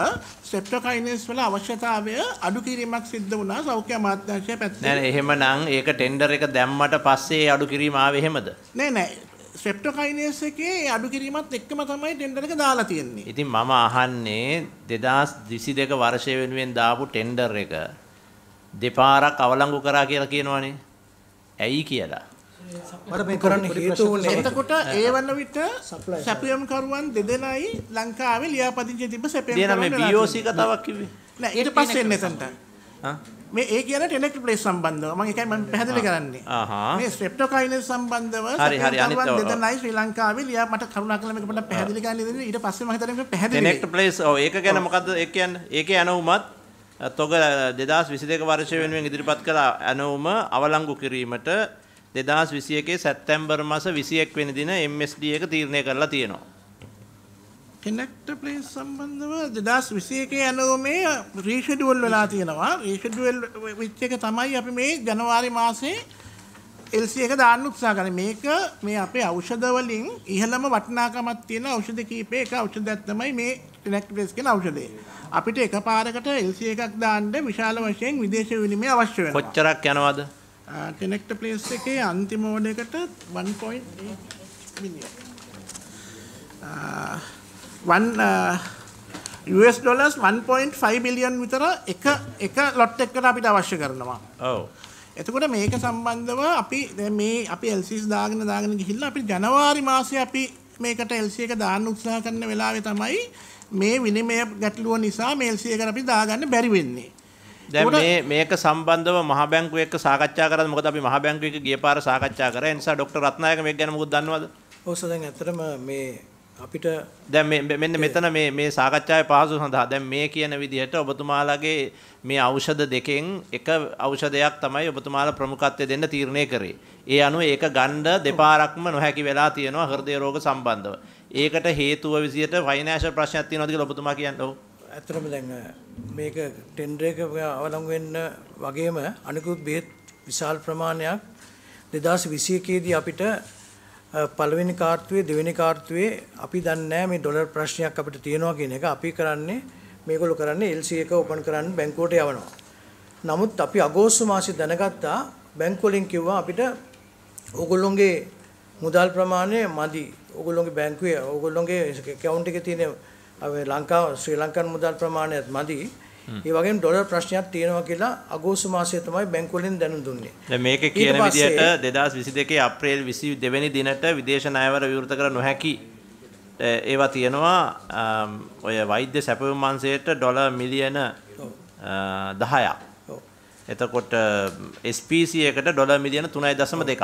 සෙප්ටොකයිනස් වල අවශ්‍යතාවය අඩු කිරීමක් සිද්ධ වුණා සෞඛ්‍ය අමාත්‍යාංශය පැත්තෙන්. නෑ එහෙමනම් ඒක ටෙන්ඩර් එක දැම්මට පස්සේ අඩු කිරීම ආවේ එහෙමද? නෑ නෑ ස්ට්‍රෙප්ටොකයිනස් එකේ අඩු කිරීමත් එක්කම තමයි ටෙන්ඩර් එක දාලා තියෙන්නේ. ඉතින් මම අහන්නේ 2022 වර්ෂය වෙනුවෙන් දාපු ටෙන්ඩර් එක දෙපාරක් අවලංගු කරා කියලා කියනවනේ. ඇයි කියලා. මට මේ කරන්න හේතු වුණේ එතකොට ඒ වන්න විට සැපියම් කරුවන් දෙදෙනයි ලංකාවේ ලියාපදිංචි තිබ්බ සැපියම් කරුවන් මේ BOC කතාවක් කිව්වේ. නෑ ඊට පස්සේ එන්නේ එතනට. මේ ඒ කියන ටෙලෙක්ට් ප්ලේස් සම්බන්ධව මම ඒකයි මම පැහැදිලි කරන්නේ. මේ ස්ට්‍රෙප්ටොකයිනස් සම්බන්ධව කරුවන් දෙදෙනයි ශ්‍රී ලංකාවේ ලියා මට කරුණාකරලා මේක පොඩ්ඩක් පැහැදිලි කරන්න දෙන්න ඊට පස්සේ මම හිතන්නේ පැහැදිලි. ටෙලෙක්ට් ප්ලේස් ඔව් ඒක ගැන මොකද්ද ඒ කියන්නේ? ඒකේ යනවුමත් තොග 2022 වර්ෂය වෙනුවෙන් ඉදිරිපත් කළ ඇනවුම අවලංගු කිරීමට 2021 සැප්තැම්බර් මාස 21 වෙනි දින MSD එක තීරණය කරලා තියෙනවා. කනෙක්ට් ප්ලේස් සම්බන්ධව 2021 ඇනවුමේ රීෂෙඩියුල් වෙලා තියෙනවා. රීෂෙඩියුල් වෙච්ච එක තමයි අපි මේ ජනවාරි මාසේ එල්සි එක දාන්න උත්සා කරන මේක මේ අපේ අවෂධවලින් ඉහළම වටනාකමත් තියෙන අවෂධ කීපේ එක අවෂධයක් තමයි මේ ටෙනක්ට්‍රස් කියන අවෂධය. අපිට එකපාරකට එල්සි එකක් දාන්න විශාල වශයෙන් විදේශ විනිමය අවශ්‍ය වෙනවා. කොච්චරක් යනවද? ටෙනක්ට් ප්ලේස් එකේ අන්තිම මෝඩ් එකට 1.8 මිලියන්. US ඩොලර්ස් 1.5 බිලියන් විතර එක එක ලොට් එකකට අපිට අවශ්‍ය කරනවා. ඔව්. එතකොට මේක සම්බන්ධව අපි මේ අපි LCs දාගෙන දාගෙන ගිහිල්ලා අපි ජනවාරි මාසේ අපි මේකට LC එක දාන්න උත්සාහ කරන වෙලාවේ තමයි මේ විනිමය ගැටලුව නිසා මේ LC එක අපි දාගන්න බැරි වෙන්නේ. දැන් මේ මේක සම්බන්ධව මහ බැංකුව එක්ක සාකච්ඡා කරාද මොකද අපි මහ බැංකුව එක ගිය පාර සාකච්ඡා කරා ඒ නිසා ડોක්ටර් රත්නායක මේක ගැන මොකද දන්නවද? ඔව් සර් දැන් ඇත්තටම මේ අපිට දැන් මෙන්න මෙතන මේ මේ සාකච්ඡාවේ පහසු සඳහා දැන් මේ කියන විදිහට ඔබතුමාලාගේ මේ ඖෂධ දෙකෙන් එක ඖෂධයක් තමයි ඔබතුමාලා ප්‍රමුඛත්වය දෙන්න තීරණය කරේ. ඒ අනුව ඒක ගන්න දෙපාරක්ම නොහැකි වෙලා තියෙනවා හෘදය රෝග සම්බන්ධව. ඒකට හේතුව විදියට ෆයිනෑන්ෂල් ප්‍රශ්නයක් තියෙනවද කියලා ඔබතුමා කියන්නේ? ඇත්තටම දැන් මේක ටෙන්ඩර් එක අවලංගු වෙන්න වගේම අනිකුත් බෙහෙත් විශාල ප්‍රමාණයක් 2021 දී අපිට පළවෙනි කාර්තුවේ දෙවෙනි කාර්තුවේ අපි දන්නේ මේ ඩොලර් ප්‍රශ්නයක් අපිට තියෙනවා කියන එක අපි කරන්නේ මේගොල්ලෝ කරන්නේ LC එක ඕපන් කරන්න බැංකුවට යවනවා. නමුත් අපි අගෝස්තු මාසේ දැනගත්තා බැංකුව වලින් කිව්වා අපිට ඕගොල්ලොන්ගේ මුදල් ප්‍රමාණය මදි. ඕගොල්ලොන්ගේ බැංකුවේ ඕගොල්ලොන්ගේ account එකේ තියෙන ලංකාව ශ්‍රී ලංකන් මුදල් ප්‍රමාණයත් මදි. ඒ වගේම ඩොලර් ප්‍රශ්නයක් තියෙනවා කියලා අගෝස්තු මාසයේ තමයි බැංකු වලින් දැනුම් දුන්නේ. දැන් මේකේ කියන විදිහට 2022 අප්‍රේල් 22 වෙනි දිනට විදේශ ණයවර විවෘත කර නොහැකි ඒවා තියෙනවා ඔය වෛද්‍ය සැපයුම් මංසයට ඩොලර් මිලියන 10ක්. එතකොට SPC එකට ඩොලර් මිලියන 3.2ක්.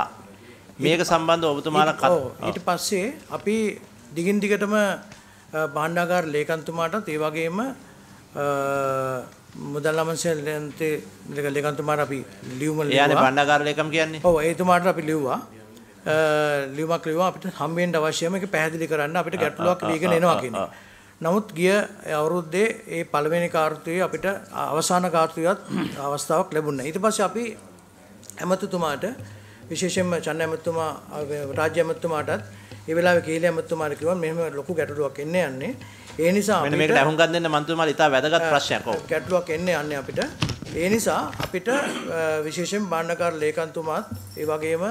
මේක සම්බන්ධව ඔබතුමාලා කතා ඊට පස්සේ අපි දිගින් දිගටම භාණ්ඩාගාර ලේකම්තුමාටත් ඒ වගේම මුදල් අමන්සේන්තේ ලෙගන්තුමාට අපි ලියුම යන බණ්ඩාකාර ලේකම් කියන්නේ ඔව් එතුමාට අපි ලිව්වා ලියුමක් ලිව්වා අපිට හම්බෙන්න අවශ්‍යම එක පැහැදිලි කරන්න අපිට ගැටලුවක් දීගෙන එනවා කියන නමුත් ගිය අවුරුද්දේ ඒ පළවෙනි කාර්තුවේ අපිට අවසාන කාර්තුවියත් අවස්ථාවක් ලැබුණා ඊට පස්සේ අපි ඇමතුතුමාට විශේෂයෙන්ම චන්න ඇමතුමා රාජ්‍ය ඇමතුමාටත් ඒ වෙලාවේ කීලේ ඇමතුමාට කිව්වා මෙහෙම ලොකු ගැටලුවක් එන්න යන්නේ. ඒ නිසා මෙන්න මේකට අහුම් ගන්න දෙන්න මන්තුමාලා ඉතා වැදගත් ප්‍රශ්නයක්. ඔව්. ගැටලුවක් එන්න යන්නේ අපිට. ඒ නිසා අපිට විශේෂයෙන් බණ්ඩකාර ලේකම්තුමාත් ඒ වගේම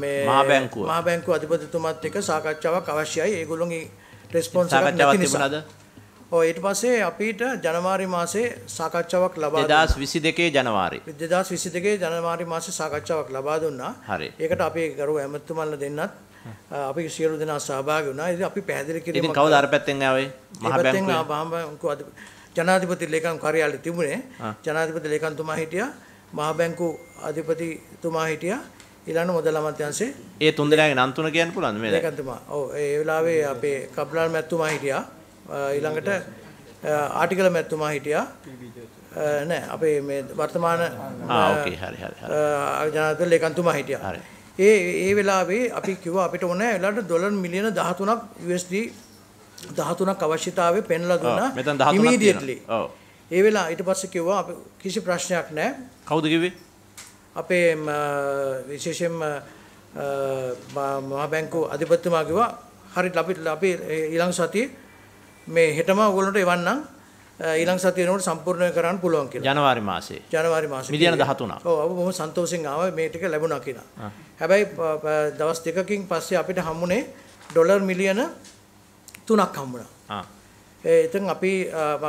මේ මහා බැංකුව මහා බැංකුව අධිපතිතුමාත් එක්ක සාකච්ඡාවක් අවශ්‍යයි. ඒගොල්ලෝගේ රෙස්පොන්ස් එකක් නැති නිසා. ඔය ඊට පස්සේ අපිට ජනවාරි මාසේ සාකච්ඡාවක් ලබා 2022 ජනවාරි 2022 ජනවාරි මාසේ සාකච්ඡාවක් ලබා දුන්නා. හරි. ඒකට අපේ ගරු ඇමතුමන්ලා දෙන්නත් අපි සියලු දෙනා සහභාගී වුණා. ඉතින් අපි පැහැදිලි කිරීම ඉතින් කවුද අර පැත්තෙන් ආවේ? මහ බැංකුවේ. ජනාධිපති ලේකම් කාර්යාලයේ තිබුණේ ජනාධිපති ලේකම්තුමා හිටියා. මහ බැංකු අධිපතිතුමා හිටියා. ඊළඟ මුදල් අමාත්‍යාංශේ ඒ තුන් දෙනාගේ නම් තුන කියන්න පුළුවන්ද මේ ලේකම්තුමා. ඔව් ඒ වෙලාවේ අපේ කබ්ලාල් මැතිතුමා හිටියා. ඊළඟට ආටිකල මැතිතුමා හිටියා. නෑ අපේ මේ වර්තමාන ආ ඕකේ හරි හරි හරි. ජනාධිපති ලේකම්තුමා හිටියා. ඒ ඒ වෙලාවේ අපි කිව්වා අපිට ඕනෑ වෙලාවට ඩොලර් මිලියන 13ක් USD 13ක් අවශ්‍යතාවය පෙන්ලා දුන්නා. මෙතන 13ක් තියෙනවා. ඔව්. ඒ වෙලාව ඊට පස්සේ කිව්වා අපි කිසි ප්‍රශ්නයක් නැහැ. කවුද කිව්වේ? අපේ විශේෂයෙන්ම මහා බැංකු අධිපතිතුමා කිව්වා හරියට අපි අපි ඊළඟ සතියේ මේ හෙටම ඔයගොල්ලන්ට එවන්නම් ඊළඟ සතිය වෙනකොට සම්පූර්ණ කරන්න පුළුවන් කියලා. ජනවාරි මාසේ. ජනවාරි මාසේ. මිලියන 13ක්. ඔව් අපි බොහොම සන්තෝෂෙන් ආවා මේ ටික ලැබුණා කියලා. හැබැයි දවස් දෙකකින් පස්සේ අපිට හම්බුනේ ඩොලර් මිලියන 3ක් හම්බුණා. ආ. ඒ ඉතින් අපි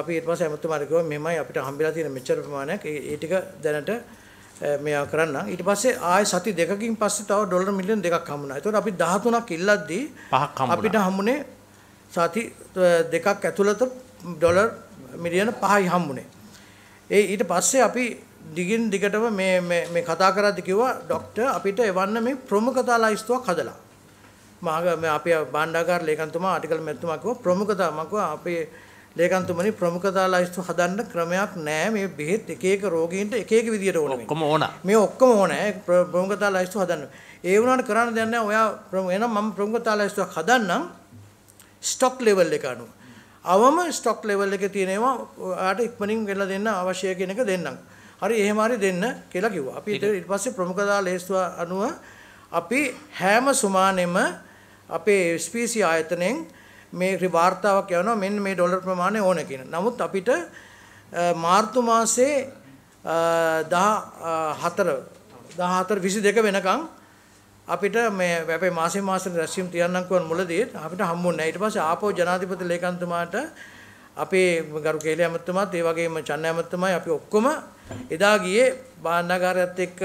අපි ඊට පස්සේ අමතුමාට කිව්වා මෙහෙමයි අපිට හම්බෙලා තියෙන මෙච්චර ප්‍රමාණයක් ඒ ටික දැනට මෙයා කරන්න. ඊට පස්සේ ආය සති දෙකකින් පස්සේ තව ඩොලර් මිලියන 2ක් හම්බුණා. ඒතකොට අපි 13ක් ඉල්ලද්දී පහක් හම්බුණා. අපිට හම්බුනේ සති දෙකක් ඇතුළත ඩොලර් මිලියන 5යි හම්බුනේ. ඒ ඊට පස්සේ අපි දිගින් දිගටම මේ මේ කතා කරද්දි කිව්වා ડોක්ටර් අපිට එවන්න මේ ප්‍රමුඛතා ලයිස්තුවක් හදලා. මම අපේ භාණ්ඩාගාර ලේකම්තුමා ආටිකල් මැතිතුමා කිව්වා ප්‍රමුඛතා මම කිව්වා අපේ ලේකම්තුමනි ප්‍රමුඛතා ලයිස්තු හදන්න ක්‍රමයක් නෑ මේ බෙහෙත් එක එක රෝගීන්ට එක එක විදියට ඕන මේ. ඔක්කොම ඕන. මේ ඔක්කොම ඕන ප්‍රමුඛතා ලයිස්තු හදන්න. ඒ වුණාට කරන්න දෙයක් නෑ. ඔයා එහෙනම් මම ප්‍රමුඛතා ලයිස්තුවක් හදන්නම්. ස්ටොක් ලෙවල් එක අනුව. අවම ස්ටොක් ලෙවල් එක තියෙනවා ඔයාට ඉක්මනින් ගෙනලා දෙන්න අවශ්‍ය කෙනෙක් දෙන්නම්. හරි එහෙම හරි දෙන්න කියලා කිව්වා. අපි ඊට පස්සේ ප්‍රමුඛතා ලේස්තුව අනුව අපි හැම සුමානෙම අපේ SPC ආයතනයෙන් මේ වාර්තාවක් යවනවා මෙන්න මේ ඩොලර් ප්‍රමාණය ඕන කියන. නමුත් අපිට මාර්තු මාසේ 14 14 22 වෙනකම් අපිට මේ අපේ මාසේ මාසෙ රැස්වීම් තියන්නම් කියන මුලදී අපිට හම්බුනේ ඊට පස්සේ ආපෝ ජනාධිපති ලේකම්තුමාට අපේ ගරු කේලේ ඇමතුමාත් ඒ වගේම චන්න ඇමතුමායි අපි ඔක්කොම එදා ගියේ භාණ්ඩාගාරයත් එක්ක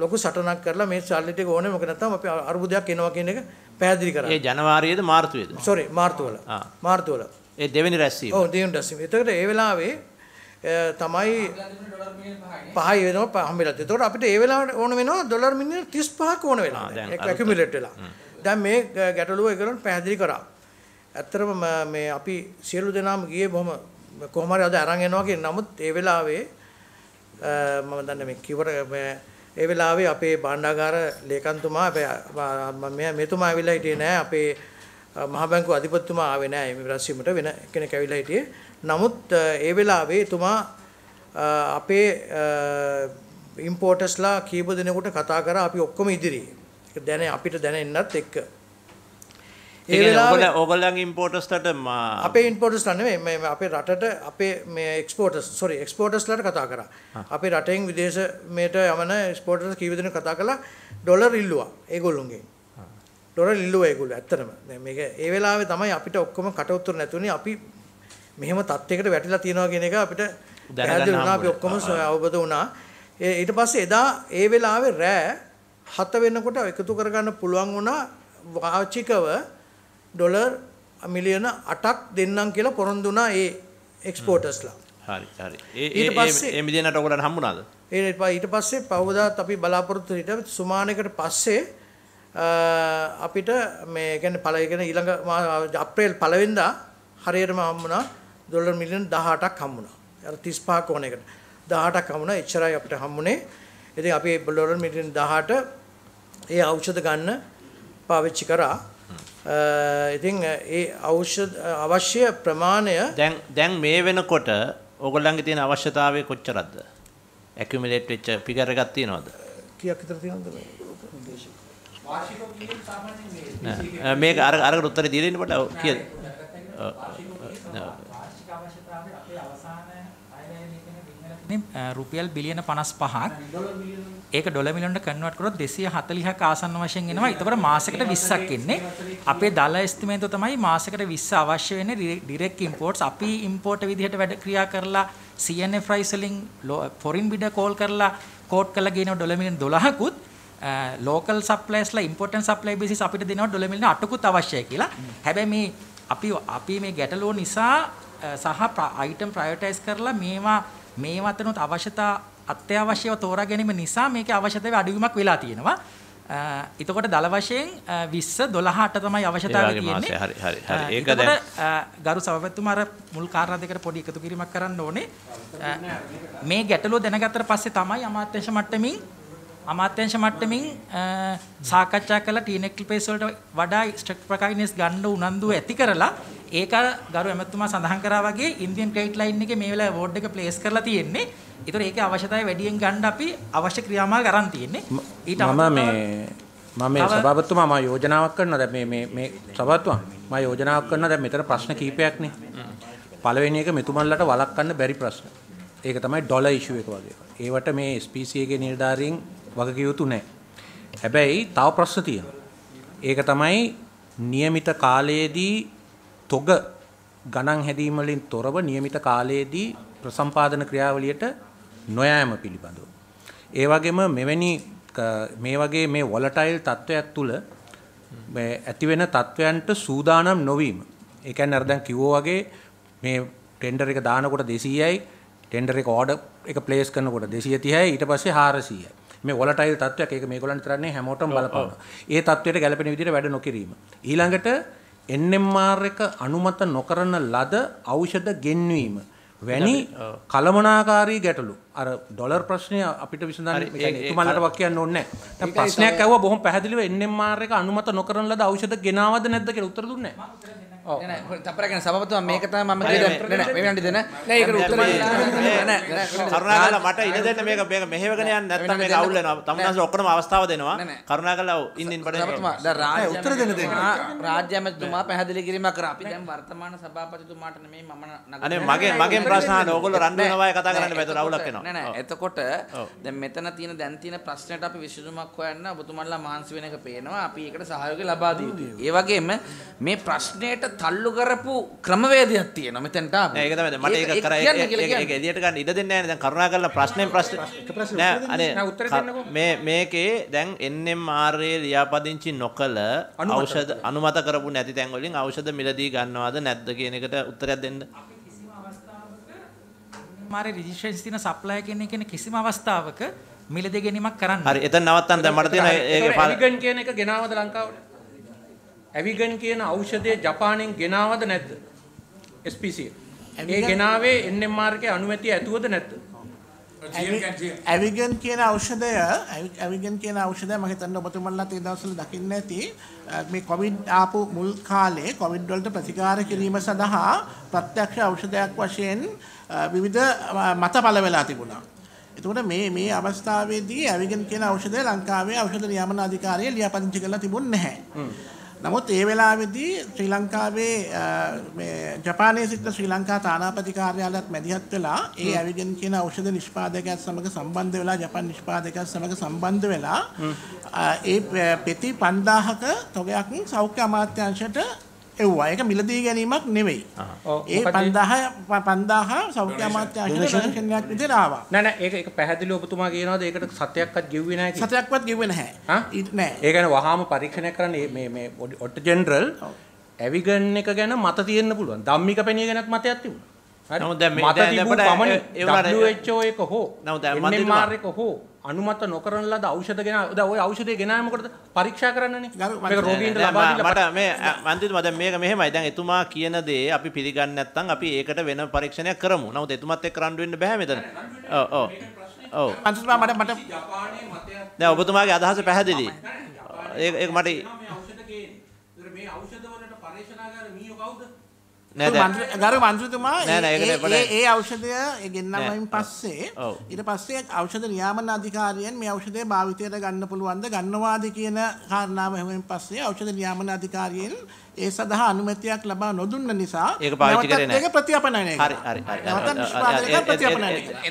ලොකු සටනක් කරලා මේ සල්ලි ටික ඕනේ මොකද නැත්නම් අපි අරුබුදයක් එනවා කියන එක පැහැදිලි කරා. ඒ ජනවාරියේද මාර්තුවේද? සෝරි මාර්තුවල. මාර්තුවල. ඒ දෙවෙනි රැස්වීම. ඔව් දෙවෙනි රැස්වීම. එතකොට ඒ වෙලාවේ තමයි 5 වෙනවා හම්බෙලා. ඒතකොට අපිට ඒ වෙලාවට ඕන වෙනවා ඩොලර් මිලියන 35ක් ඕන වෙලා. ඒක ඇකියුමුලේට් වෙලා. දැන් මේ ගැටලුව ඒගොල්ලන් පැහැදිලි කරා. ඇත්තටම මේ අපි සියලු දෙනාම ගියේ බොහොම කොහොම හරි අද අරන් එනවා කියන නමුත් ඒ වෙලාවේ මම දන්නේ මේ කිවර ඒ වෙලාවේ අපේ භාණ්ඩාගාර ලේකම්තුමා මෙතුමා ඇවිල්ලා හිටියේ නෑ අපේ මහ බැංකුව අධිපතිතුමා ආවේ නැහැ මේ රැස්වීමට වෙන කෙනෙක් ඇවිල්ලා හිටියේ. නමුත් ඒ වෙලාවේ එතුමා අපේ ඉම්පෝටර්ස්ලා කීප දෙනෙකුට කතා කරා අපි ඔක්කොම ඉදිරියේ. ඒක දැන අපිට දැනෙන්නත් එක්ක. ඒ වෙලාවේ ඕගොල්ලන්ගේ ඉම්පෝටර්ස්ලට අපේ ඉම්පෝටර්ස්ලා නෙමෙයි මේ අපේ රටට අපේ මේ එක්ස්පෝටර්ස් සෝරි එක්ස්පෝටර්ස්ලාට කතා කරා. අපේ රටෙන් විදේශ මේට යවන එක්ස්පෝටර්ස් කීප දෙනෙක් කතා කළා ඩොලර් ඉල්ලුවා ඒගොල්ලොන්ගෙන්. ඩොර ලිල්ලුව ඒගොල්ලෝ ඇත්තටම. දැන් මේක ඒ වෙලාවේ තමයි අපිට ඔක්කොම කට උතර නැතුනේ අපි මෙහෙම තත්යකට වැටිලා තියෙනවා කියන එක අපිට දැනගන්න වුණා අපි ඔක්කොම අවබෝධ වුණා. ඊට පස්සේ එදා ඒ වෙලාවේ රෑ 7 වෙනකොට එකතු කරගන්න පුළුවන් වුණා වාචිකව ඩොලර් මිලියන 8ක් දෙන්නම් කියලා පොරොන්දු වුණා ඒ එක්ස්පෝර්ටර්ස්ලා. හරි හරි. ඒ ඒ ඒ මිලියනට ඔයගලන්ට හම්බුණාද? ඊට පස්සේ පවදාත් අපි බලාපොරොත්තු හිටිය සුමානකට පස්සේ අපිට මේ කියන්නේ පළවෙනි ඊළඟ අප්‍රේල් 1 වෙනිදා හරියටම හම්බුණා ඩොලර් මිලියන් 18ක් හම්බුණා. අර 35ක ඕන එකට. 18ක් හම්බුණා. එච්චරයි අපිට හම්බුනේ. ඉතින් අපි ඩොලර් මිලියන් 18 ඒ ඖෂධ ගන්න පාවිච්චි කරා. ඉතින් ඒ ඖෂධ අවශ්‍ය ප්‍රමාණය දැන් දැන් මේ වෙනකොට ඕගොල්ලන්ගේ තියෙන අවශ්‍යතාවය කොච්චරද? ඇකියුමුලේට් වෙච්ච ෆිගර් එකක් තියනවද? කීයක් විතර තියෙනවද? වාර්ෂිකව කියන්නේ සාමාන්‍යයෙන් මේ නෑ මේක අර අරකට උත්තර දී දෙන්න පොඩ්ඩක් කියද වාර්ෂික අවශ්‍යතාවය අපේ අවසාන රුපියල් බිලියන 55ක් ඒක ඩොලර් මිලියනට කන්වර්ට් කරොත් 240ක ආසන්න වශයෙන් එනවා. ඒතකොට මාසෙකට 20ක් එන්නේ. අපේ දල එස්ටිමේටුව තමයි මාසෙකට 20 අවශ්‍ය වෙන්නේ ඩිරෙක්ට් ඉම්පෝර්ට්ස්. අපි ඉම්පෝර්ට් විදිහට වැඩ ක්‍රියා කරලා CNF pricing foreign bidder call කරලා කෝට් කරලා ගේන ඩොලර් මිලියන 12කුත් ලෝකල් සප්ලයිස්ලා ඉම්පෝටන්ට් සප්ලයි බේසිස් අපිට දෙනවා ඩොලර් මිලියන 8කුත් අවශ්‍යයි කියලා. Mm. හැබැයි මේ අපි අපි මේ ගැටලුව නිසා uh, සහ අයිටම් ප්‍රයොරිටයිස් කරලා මේවා මේ වතනොත් අවශ්‍යතා අත්‍යවශ්‍යව තෝරා ගැනීම නිසා මේකේ අවශ්‍යතාවය අඩුවීමක් වෙලා තියෙනවා. Uh, එතකොට දල වශයෙන් 20 uh, 12ට තමයි අවශ්‍යතාවය තියෙන්නේ. හරි හරි හරි. ඒක දැන් ගරු සභාපතිතුමා අර මුල් කාරණා දෙකට පොඩි එකතු කිරීමක් කරන්න ඕනේ. මේ ගැටලුව දැනගත්තට පස්සේ තමයි අමාත්‍යංශ මට්ටමින් අමාත්‍යංශ මට්ටමින් සාකච්ඡා කළා ටීනෙක් ලිපේස් වලට වඩා ස්ට්‍රක්ට් ප්‍රකාශනස් ගන්න උනන්දු ඇති කරලා ඒක ගරු ඇමතුමා සඳහන් කරා වගේ ඉන්දියන් ක්‍රෙඩිට් ලයින් එකේ මේ වෙලාවේ වෝඩ් එක ප්ලේස් කරලා තියෙන්නේ. ඒතර ඒකේ අවශ්‍යතාවය වැඩියෙන් ගන්න අපි අවශ්‍ය ක්‍රියාමාර්ග අරන් තියෙන්නේ. ඊට මම මේ මම මේ සභාපතිතුමා මම යෝජනාවක් කරනවා දැන් මේ මේ මේ සභාපතිතුමා මම යෝජනාවක් කරනවා දැන් මෙතන ප්‍රශ්න කීපයක් නේ. පළවෙනි එක මෙතුමන්ලට වළක්වන්න බැරි ප්‍රශ්න. ඒක තමයි ඩොලර් ඉෂුව එක වගේ. ඒවට මේ SPCA ගේ නිලධාරීන් වගකියයුතු නෑ. හැබැයි තව ප්‍රශ්න තියෙන. ඒක තමයි නියමිත කාලයේදී තොග ගණන් හැදීමලින් තොරව නියමිත කාලයේදී ප්‍රසම්පාදන ක්‍රියාවලියට නොයෑම පිළිබඳව. ඒ වගේම මෙවැනි මේ වගේ මේ වොලටයිල් තත්ත්වයක් තුළ ඇතිවෙන තත්ත්වයන්ට සූදානම් නොවීම. ඒ කියන්නේ අර දැන් කිව්වා වගේ මේ ටෙන්ඩර් එක දානකොට 200යි ටෙන්ඩර් එක ඕඩර් එක ප්ලේස් කරනකොට 230යි ඊට පස්සේ 400යි. මේ වලටයි තත්වයක් ඒක මේගොල්ලන් කරන්නේ හැමෝටම බලපාන. ඒ තත්වයට ගැළපෙන විදිහට වැඩ නොකිරීම. ඊළඟට NMR එක අනුමත නොකරන ලද ඖෂධ ගෙන්වීම වැනි කලමනාකාරී ගැටලු අර ඩොලර් ප්‍රශ්නය අපිට විසඳන්න මලට වක්කයන්න ඔන්න ප්‍රශ්නයක් ඇව බොහොම පැහදිලිව එන්නම් මාර්ක අනුමත නොකරනල දවෂද ගෙනවද නැදක උත්තර දුන්න තපරගෙන සබතු මේකත ම ට දෙන කරුණාල මට ඉදන්න මේක බේ මෙහවගෙන නැතම අවුල තමස ඔක්කනම අවස්ථාව දෙනවා කරුණා කලව ඉන්දින් පට උත්තර දෙන රාජ්‍යමතුමා පැහදිලි කිරීම කර අපි දැන් වර්තමාන සභාපතිතුමාට මේ මම නගනේ මගේ මගේ ප්‍රශ්න ඕගොල්ලෝ රණ්ඩු වෙනවා කතා කරන්න බැතුර අවුලක් වෙනවා නෑ නෑ එතකොට දැන් මෙතන තියෙන දැන් තියෙන ප්‍රශ්නයට අපි විසඳුමක් හොයන්න ඔබතුමන්ලා මහන්සි වෙන එක පේනවා අපි ඒකට සහයෝගය ලබා දෙන්නේ. ඒ වගේම මේ ප්‍රශ්නයට තල්ලු කරපු ක්‍රමවේදයක් තියෙනවා මෙතෙන්ට ආපු. ඒක තමයි මට ඒක කරා ඒක එළියට ගන්න ඉඩ දෙන්නේ නෑනේ දැන් කරුණා කරලා ප්‍රශ්නෙන් ප්‍රශ්න නෑ අනේ මේ මේකේ දැන් NMR ලියාපදිංචි නොකළ ඖෂධ අනුමත කරපු නැති තැන් වලින් ඖෂධ මිලදී ගන්නවද නැද්ද කියන එකට උත්තරයක් දෙන්න. මාරේ රෙජිස්ට්‍රේෂන්ස් තියෙන සප්ලයර් කෙනෙක් කියන කිසිම අවස්ථාවක මිලදී ගැනීමක් කරන්න. හරි එතන නවත්තන්න දැන් මට තියෙන ඒක ඇවිගන් කියන එක ගෙනාවද ලංකාවට? ඇවිගන් කියන ඖෂධය ජපානයෙන් ගෙනාවද නැද්ද? SPC. ඒ ගෙනාවේ NMR එකේ අනුමැතිය ඇතුවද නැද්ද? ඇවිගන් කියන ඖෂධය ඇවිගන් කියන ඖෂධය මම හිතන්නේ ඔබතුමන්ලා තේ දවස්වල දකින්න ඇති මේ කොවිඩ් ආපු මුල් කාලේ කොවිඩ් වලට ප්‍රතිකාර කිරීම සඳහා ප්‍රත්‍යක්ෂ ඖෂධයක් වශයෙන් විවිධ මත පළ වෙලා තිබුණා. එතකොට මේ මේ අවස්ථාවේදී ඇවිගන් කියන ඖෂධය ලංකාවේ ඖෂධ නියාමන අධිකාරිය ලියාපදිංචි කරලා තිබුණ නැහැ. නමුත් ඒ වෙලාවේදී ශ්‍රී ලංකාවේ ජපානයේ සිටින ශ්‍රී ලංකා තානාපති කාර්යාලයත් මැදිහත් වෙලා ඒ ඇවිදින් කියන ඖෂධ නිෂ්පාදකයන් සමග සම්බන්ධ වෙලා ජපාන් නිෂ්පාදකයන් සමග සම්බන්ධ වෙලා ඒ පෙති 5000ක තොගයක් සෞඛ්‍ය අමාත්‍යාංශයට එව්වා. ඒක මිලදී ගැනීමක් නෙවෙයි. ඒ 5000 5000 සෞඛ්‍ය අමාත්‍යාංශයෙන් කෙනෙක් විදිහට ආවා. නෑ නෑ ඒක ඒක පැහැදිලිව ඔබතුමා කියනවාද ඒකට සතයක්වත් ගෙව්වේ නෑ කියලා. සතයක්වත් ගෙව්වේ නැහැ. නෑ. ඒ කියන්නේ වහාම පරීක්ෂණය කරන්නේ මේ මේ ඔට් ජෙනරල් ඇවිගන් එක ගැන මත තියෙන්න පුළුවන්. ධම්මික පෙණිය ගැනත් මතයක් තිබුණා. හරි. නමුත් දැන් මේ දැන් අපිට WHO එක හෝ නමුත් දැන් මන්දිර මාර්ගයක හෝ අනුමත නොකරන ලද ඖෂධ ගෙන දැන් ওই ඖෂධය ගෙනාවේ මොකටද පරීක්ෂා කරන්නනේ මේක රෝගීන්ට ලබා දීලා මට මේ මන්දිතුමා දැන් මේක මෙහෙමයි දැන් එතුමා කියන දේ අපි පිළිගන්නේ නැත්නම් අපි ඒකට වෙන පරීක්ෂණයක් කරමු නමුත් එතුමත් එක්ක රණ්ඩු වෙන්න බෑ මෙතන ඔව් ඔව් ඔව් මන්දිතුමා මට මට දැන් ඔබතුමාගේ අදහස පැහැදිලි ඒක මට ගර මන්ත්‍රතුමා ඒ අවෂධය ගෙන්න්නමින් පස්සේ ඉට පස්සේ අවෂධ නියාමන අධිකාරයෙන් මේ අවෂධය භාවිතයට ගන්න පුළුවන්ද ගන්නවාද කියන කාරණාව හමෙන් පස්සේ අවෂධ නියාමන අධිකාරයෙන් ඒ සඳහා අනුමැතියක් ලබා නොදුන්න නිසා ඒක පාචික ප්‍රතිපනය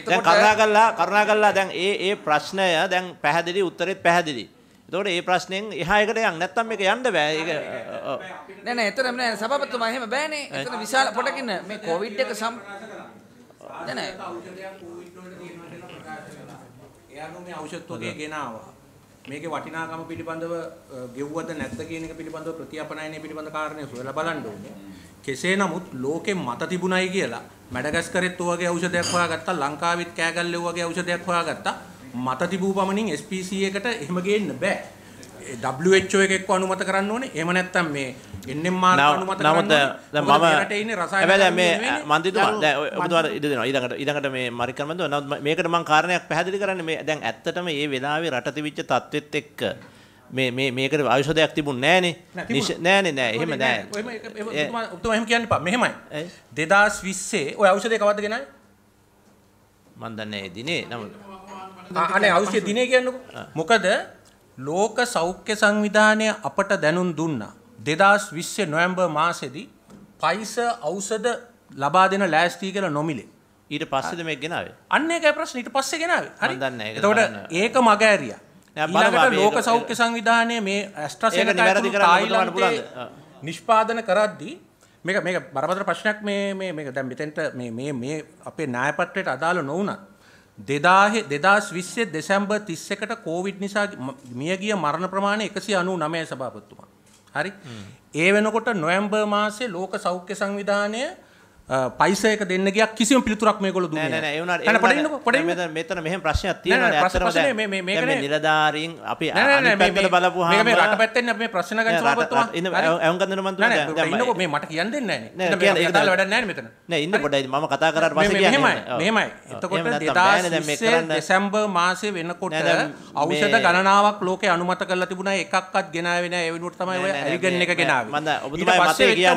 කරුණා කල්ලා කරුණා කල්ලා දැන් ඒ ඒ ප්‍රශ්නය දැන් පැහැදිලි උත්තරෙත් පැහැදිලි එතකොට මේ ප්‍රශ්නෙන් එහා එකට යන්න නැත්තම් මේක යන්න බෑ. ඒක නෑ නෑ එතන නෑ සභාපතිතුමා එහෙම බෑනේ. එතන විශාල පොඩකින් මේ කොවිඩ් එක සම් නෑ නෑ එයාගේ මේ ඖෂධ වගේ ගෙන ආවා. මේකේ වටිනාකම පිළිබඳව ගෙව්වද නැද්ද කියන එක පිළිබඳව ප්‍රතිඅපනයනය පිළිබඳ කාරණේ සොයලා බලන්න ඕනේ. කෙසේ නමුත් ලෝකෙ මත තිබුණයි කියලා මැඩගස්කරෙත් ඔයගේ ඖෂධයක් හොයාගත්තා, ලංකාවෙත් කෑගල්ලේ ඔයගේ ඖෂධයක් හොයාගත්තා. මත තිබූ පමණින් SPC එකට එහෙම ගේන්න බෑ. WHO එකක් අනුමත කරන්න ඕනේ. එහෙම නැත්නම් මේ NMR අනුමත කරන්න ඕනේ. නමුත් මම රටේ ඉන්නේ රසායන හැබැයි මේ මන්දිතුමා දැන් ඔබතුමා ඉඳ දෙනවා. ඊළඟට ඊළඟට මේ මරි කරන්න මන්දිතුමා. නමුත් මේකට මම කාරණයක් පැහැදිලි කරන්නේ මේ දැන් ඇත්තටම මේ වෙලාවේ රට තිබිච්ච තත්ත්වෙත් එක්ක මේ මේ මේකට ආයුෂදයක් තිබුණේ නෑනේ. නෑනේ නෑ. එහෙම නෑ. ඔබතුමා ඔබතුමා එහෙම කියන්න එපා. මෙහෙමයි. 2020 ඔය ඖෂධය කවද්ද ගෙනාවේ? මන් දන්නේ නෑ දිනේ. නමුත් අනේ අවශ්‍ය දිනේ කියන්නකෝ. මොකද ලෝක සෞඛ්‍ය සංවිධානය අපට දැනුම් දුන්නා. 2020 නොවැම්බර් මාසෙදී පයිස ඖෂධ ලබා දෙන ලෑස්ති කියලා නොමිලේ. ඊට පස්සේද මේක ගෙනාවේ? අන්න ඒකයි ප්‍රශ්නේ ඊට පස්සේ ගෙනාවේ. හරි. එතකොට ඒක මග ඇරියා. ඊළඟට ලෝක සෞඛ්‍ය සංවිධානය මේ ඇස්ට්‍රාසෙනෙකා තායිලන්තයේ නිෂ්පාදන කරද්දී මේක මේක බරපතල ප්‍රශ්නයක් මේ මේ මේක දැන් මෙතෙන්ට මේ මේ මේ අපේ ණයපත්‍රයට අදාළ නොවුණත් දෙදස් විස්සේ දෙසැම්බර් තිස්සකට කෝවිඩ් නිසා මියගිය මරණ ප්‍රමාණය එකසි අනු නමය සභාපත්තුමා. හරි ඒ වෙනකොට නොවම්බර් මාසේ ලෝක සෞඛ්‍ය සංවිධානය පයිසයක දෙන්න ගයක් කිසිම පිළිතුරක් මේ කොළ දුන්නේ මෙතන මෙහෙම ප්‍රශ්නයක් තියෙනවා නිලධාරීන් අපි බලපු රට පැත්තෙන් අපේ ප්‍රශ්න ඇවගන්නමන්තු මේ මට කියන්න දෙන්න වැඩ නෑ මෙතන ඉන්න පොඩයි ම කතා කර මෙමයි එතකොට සැම්බර් මාසය වෙන්නකොට අවෂද ගණනාවක් ලෝක අනුමත කල තිබුණ එකක්ත් ගෙනවෙන එවනුට තමයි ඇරිගන්න එක ගෙනාව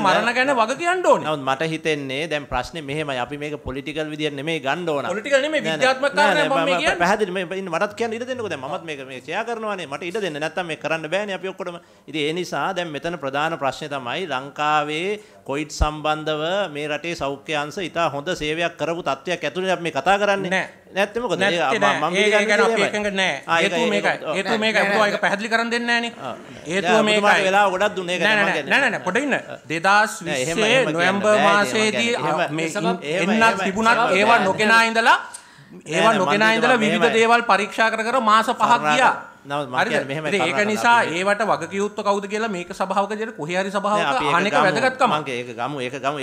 මරණ ගැන වග කියන්න ඕන මට හිතෙන්නේ මේ දැන් ප්‍රශ්න මෙහම අපි මේ පොලිකල් විදිය නෙමේ ගන්න ඕන පැහදිල මටත් කිය ඉට දෙන්නකද මත් මේක මේ සයා කරනවානේ මට ඉට දෙන්න නැත්තම මේ කරන්න බෑන අපිඔක්කොටම ඉති එනිසා දැන් මෙතන ප්‍රධාන ප්‍රශ්න තමයි ලංකාවේ කොයිඩ් සම්බන්ධව මේ රටේ සෞඛ්‍ය අංශ ඉතා හොඳ සේවයක් කරපු තත්ත්වයක් ඇතුළේ අපි මේ කතා කරන්නේ නෑ නැත්නම් මොකද මම ඒක ගැන අපි එකඟ නෑ හේතුව මේකයි හේතුව මේකයි ඔබ ඒක පැහැදිලි කරන් දෙන්නේ නෑනේ හේතුව මේකයි වෙලාව ගොඩක් දුන්නේ ඒක නෑ නෑ නෑ පොඩ ඉන්න 2020 නොවැම්බර් මාසයේදී මේ එන්නත් තිබුණත් ඒවා නොකෙනා ඉඳලා ඒවා නොකෙනා ඉඳලා විවිධ දේවල් පරීක්ෂා කර කර මාස පහක් ගියා ඒක නිසා ඒවට වගකයුත්ත කවද කියලා මේක සභාවක ජයට කොහරි සභාව අනක වැදගත් මගේ ඒ ගම ඒ ගම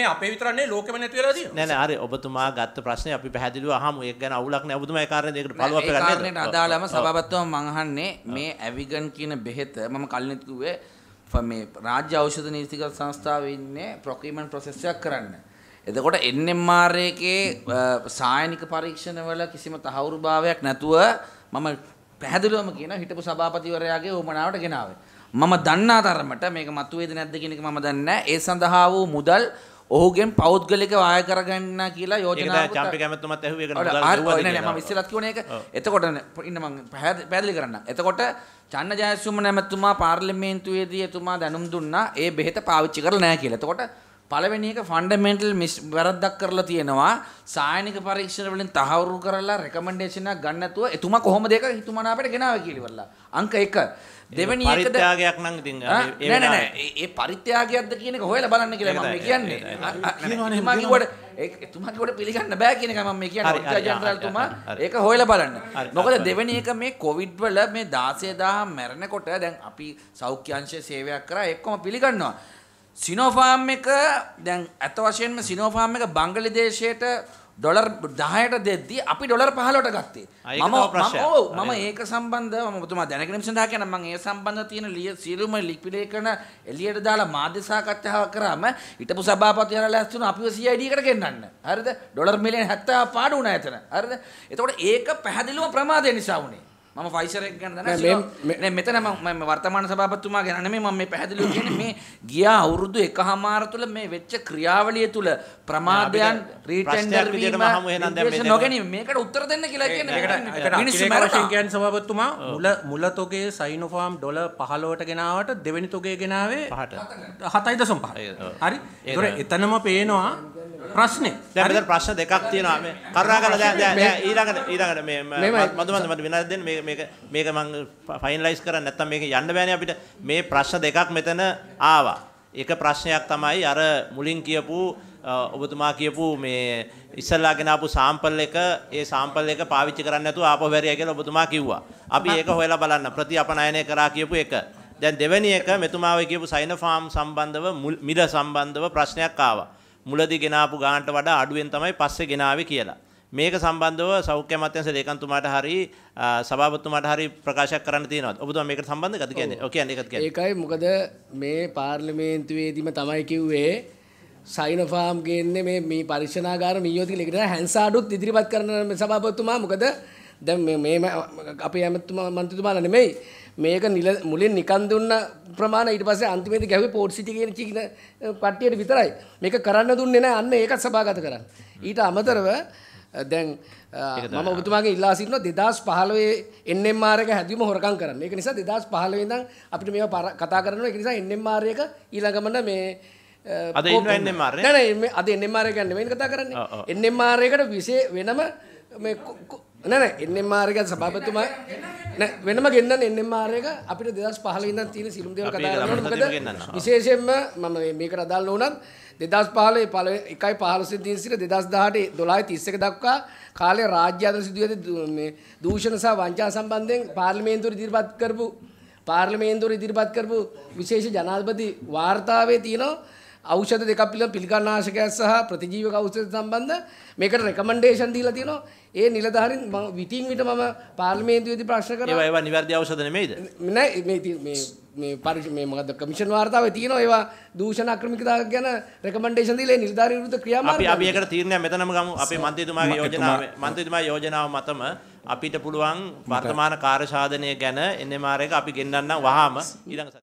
ඒ අපේ විතරන්නේ ලෝකම නැතිවල නැන අර ඔබතුමා ගත්ත ප්‍රශ්නය අපි පැදිලුව හම ඒ ගැන අවුලක් නැබතුම කාරයකට පලව අදාලම සභාවත්ව මංහන්නේ මේ ඇවිගන් කියන බෙහෙත මම කල්නෙත්කුවේ මේ රාජ්‍ය අවෂධ නීතිකල් සංස්ථාවන්නේ ප්‍රොකීමන් ප්‍රසෙස්සයක් කරන්න. එතකොට එන්නම්මාර්යකේ සායනික පරීක්ෂණවල කිසිම තහවුරු භාවයක් නැතුව මම පැහැදිලිවම කියන හිටපු සභාපතිවරයාගේ උමනාවට ගෙනාවේ. මම දන්නා තරමට මේක මතුවේද නැද්ද කියන එක මම දන්නේ නැහැ. ඒ සඳහා වූ මුදල් ඔහුගෙන් පෞද්ගලික වාය කරගන්න කියලා යෝජනා ඒක චම්පි කැමතුමත් ඇහුවේ ඒක නේද නෑ නෑ මම ඉස්සෙල්ලත් කිව්වනේ ඒක එතකොට ඉන්න මම පැහැදිලි කරන්න එතකොට චන්න ජයසුම නැමැතුමා පාර්ලිමේන්තුවේදී එතුමා දැනුම් දුන්නා ඒ බෙහෙත පාවිච්චි කරලා නෑ කියලා එතකොට පළවෙනි එක ෆන්ඩමෙන්ටල් වැරද්දක් කරලා තියෙනවා සායනික පරීක්ෂණ වලින් තහවුරු කරලා රෙකමෙන්ඩේෂන් එකක් ගන්න නැතුව එතුමා කොහොමද ඒක හිතුමනාපට ගෙනාවේ කියලා ඉවරලා අංක 1 දෙවෙනි එකද පරිත්‍යාගයක් නම් ඉතින් ඒ නෑ නෑ ඒ පරිත්‍යාගයක්ද කියන එක හොයලා බලන්න කියලා මම කියන්නේ කියනවනේ මම කිව්වට එතුමා කිව්වට පිළිගන්න බෑ කියන එක මම කියන්නේ ඔත්තා ජෙනරාල්තුමා ඒක හොයලා බලන්න මොකද දෙවෙනි එක මේ කොවිඩ් වල මේ 16000 මැරෙනකොට දැන් අපි සෞඛ්‍ය අංශයේ සේවයක් කරා එක්කම පිළිගන්නවා සිනෝෆාම් එක දැන් ඇත වශයෙන්ම සිනෝෆාම් එක බංගලිදේශයට ඩොලර් 10ට දෙද්දී අපි ඩොලර් 15ට ගත්තේ. මම ඔව් මම ඒක සම්බන්ධව මම ඔබතුමා දැනගෙන ඉන්න සඳහා කියන මම ඒ සම්බන්ධව තියෙන සියලුම ලිපිඩේ කරන එළියට දාලා මාධ්‍ය සාකච්ඡාවක් කරාම හිටපු සභාපතිවරයා ලෑස්ති වුණා අපිව CID එකට ගෙන්නන්න. හරිද? ඩොලර් මිලියන 70 පාඩු වුණා එතන. හරිද? එතකොට ඒක පැහැදිලිවම ප්‍රමාදය නිසා වුණේ. මම වයිසරක් ගැන දන්න මෙතන මම වර්තමාන සභාපතිතුමා ගැන නෙමෙයි මම මේ පැහැදිලිව කියන්නේ මේ ගියා අවුරුදු එකහමාර තුල මේ වෙච්ච ක්‍රියාවලිය තුල ප්‍රමාදයන් රීටෙන්ඩර් වීම නොගැනීම මේකට උත්තර දෙන්න කියලා කියන්නේ මිනිස්සු මරණ කියන්නේ සභාපතිතුමා මුල මුල තොගේ සයිනෝෆාම් ඩොලර් 15ට ගෙනාවට දෙවෙනි තොගේ ගෙනාවේ 7.5 හරි ඒතර එතනම පේනවා ප්‍රශ්නේ දැන් ප්‍රශ්න දෙකක් තියෙනවා මේ කරුණාකර දැන් ඊළඟට ඊළඟට මේ මදුමන්ද මට විනාඩි දෙන්න මේක මේක මේක මම ෆයිනලයිස් කරන්නේ නැත්තම් මේක යන්න බෑනේ අපිට මේ ප්‍රශ්න දෙකක් මෙතන ආවා එක ප්‍රශ්නයක් තමයි අර මුලින් කියපු ඔබතුමා කියපු මේ ඉස්සල්ලා ගෙනාපු සාම්පල් එක ඒ සාම්පල් එක පාවිච්චි කරන්න නැතුව ආපහු වැරිය කියලා ඔබතුමා කිව්වා. අපි ඒක හොයලා බලන්න ප්‍රතිඅපනයනය කරා කියපු එක. දැන් දෙවෙනි එක මෙතුමාව කියපු සයින ෆාම් සම්බන්ධව මිල සම්බන්ධව ප්‍රශ්නයක් ආවා. මුලදී ගෙනාපු ගානට වඩා අඩුවෙන් තමයි පස්සේ ගෙනාවේ කියලා. මේක සම්බන්ධව සෞඛ්‍ය අමාත්‍යාංශ ලේකම්තුමාට හරි සභාපතිතුමාට හරි ප්‍රකාශයක් කරන්න තියෙනවා. ඔබතුමා මේකට සම්බන්ධකද කියන්නේ? ඔව් කියන්නේ ඒකත් කියන්නේ. ඒකයි මොකද මේ පාර්ලිමේන්තුවේදීම තමයි කිව්වේ සයිනෝෆාම් ගේන්නේ මේ මේ පරීක්ෂණාගාර මීයෝති කියලා. ඒකට හැන්සාඩුත් ඉදිරිපත් කරන සභාපතිතුමා මොකද දැන් මේ මේ අපේ ඇමතුමා මන්ත්‍රීතුමාලා නෙමෙයි මේක නිල මුලින් නිකන් දුන්න ප්‍රමාණය ඊට පස්සේ අන්තිමේදී ගැහුවේ පෝට් සිටි කියන චිකන පට්ටියට විතරයි. මේක කරන්න දුන්නේ නැහැ. අන්න ඒකත් සභාගත කරන්න. ඊට අමතරව දැන් මම ඔබතුමාගේ ඉල්ලා සිටිනවා 2015 NMR එක හැදීම හොරකම් කරන්න. ඒක නිසා 2015 ඉඳන් අපිට මේවා කතා කරනවා. ඒක නිසා NMR එක ඊළඟමන මේ අද ඉන්නවා NMR නේ. නෑ නෑ අද NMR එක ගැන නෙමෙයි කතා කරන්නේ. NMR එකට විශේෂ වෙනම මේ නෑ නෑ NMR එක සභාපතිතුමා නෑ වෙනම ගෙන්නන්න NMR එක අපිට 2015 ඉඳන් තියෙන සිළුම් දේවල් කතා කරනවා මොකද විශේෂයෙන්ම මම මේකට අදාළ නොවුණත් 2015 පළ 1යි 15 දින සිට 2018 12 31 දක්වා කාලේ රාජ්‍ය අතර සිදුවෙති මේ දූෂණ සහ වංචා සම්බන්ධයෙන් පාර්ලිමේන්තුවට ඉදිරිපත් කරපු පාර්ලිමේන්තුවට ඉදිරිපත් කරපු විශේෂ ජනාධිපති වාර්තාවේ තියෙනවා ඖෂධ දෙකක් පිළිබඳ පිළිකරණාශකයක් සහ ප්‍රතිජීවක ඖෂධ සම්බන්ධ මේකට රෙකමන්ඩේෂන් දීලා තියෙනවා. ඒ නිලධාරීන් මම විටින් විට මම පාර්ලිමේන්තුවේදී ප්‍රශ්න කරනවා. ඒවා ඒවා නිවැරදි ඖෂධ නෙමෙයිද? නෑ මේ මේ මේ පරිශ මේ මොකද කමිෂන් වාර්තාවේ තියෙනවා ඒවා දූෂණ අක්‍රමිකතා ගැන රෙකමන්ඩේෂන් දීලා ඒ නිලධාරීන් විරුද්ධ ක්‍රියාමාර්ග අපි අපි ඒකට තීරණයක් මෙතනම ගමු. අපේ මන්ත්‍රීතුමාගේ යෝජනාව මන්ත්‍රීතුමාගේ යෝජනාව මතම අපිට පුළුවන් වර්තමාන කාර්ය සාධනය ගැන එන්එම්ආර් එක අපි ගෙන්නන්නම් වහාම ඊළඟ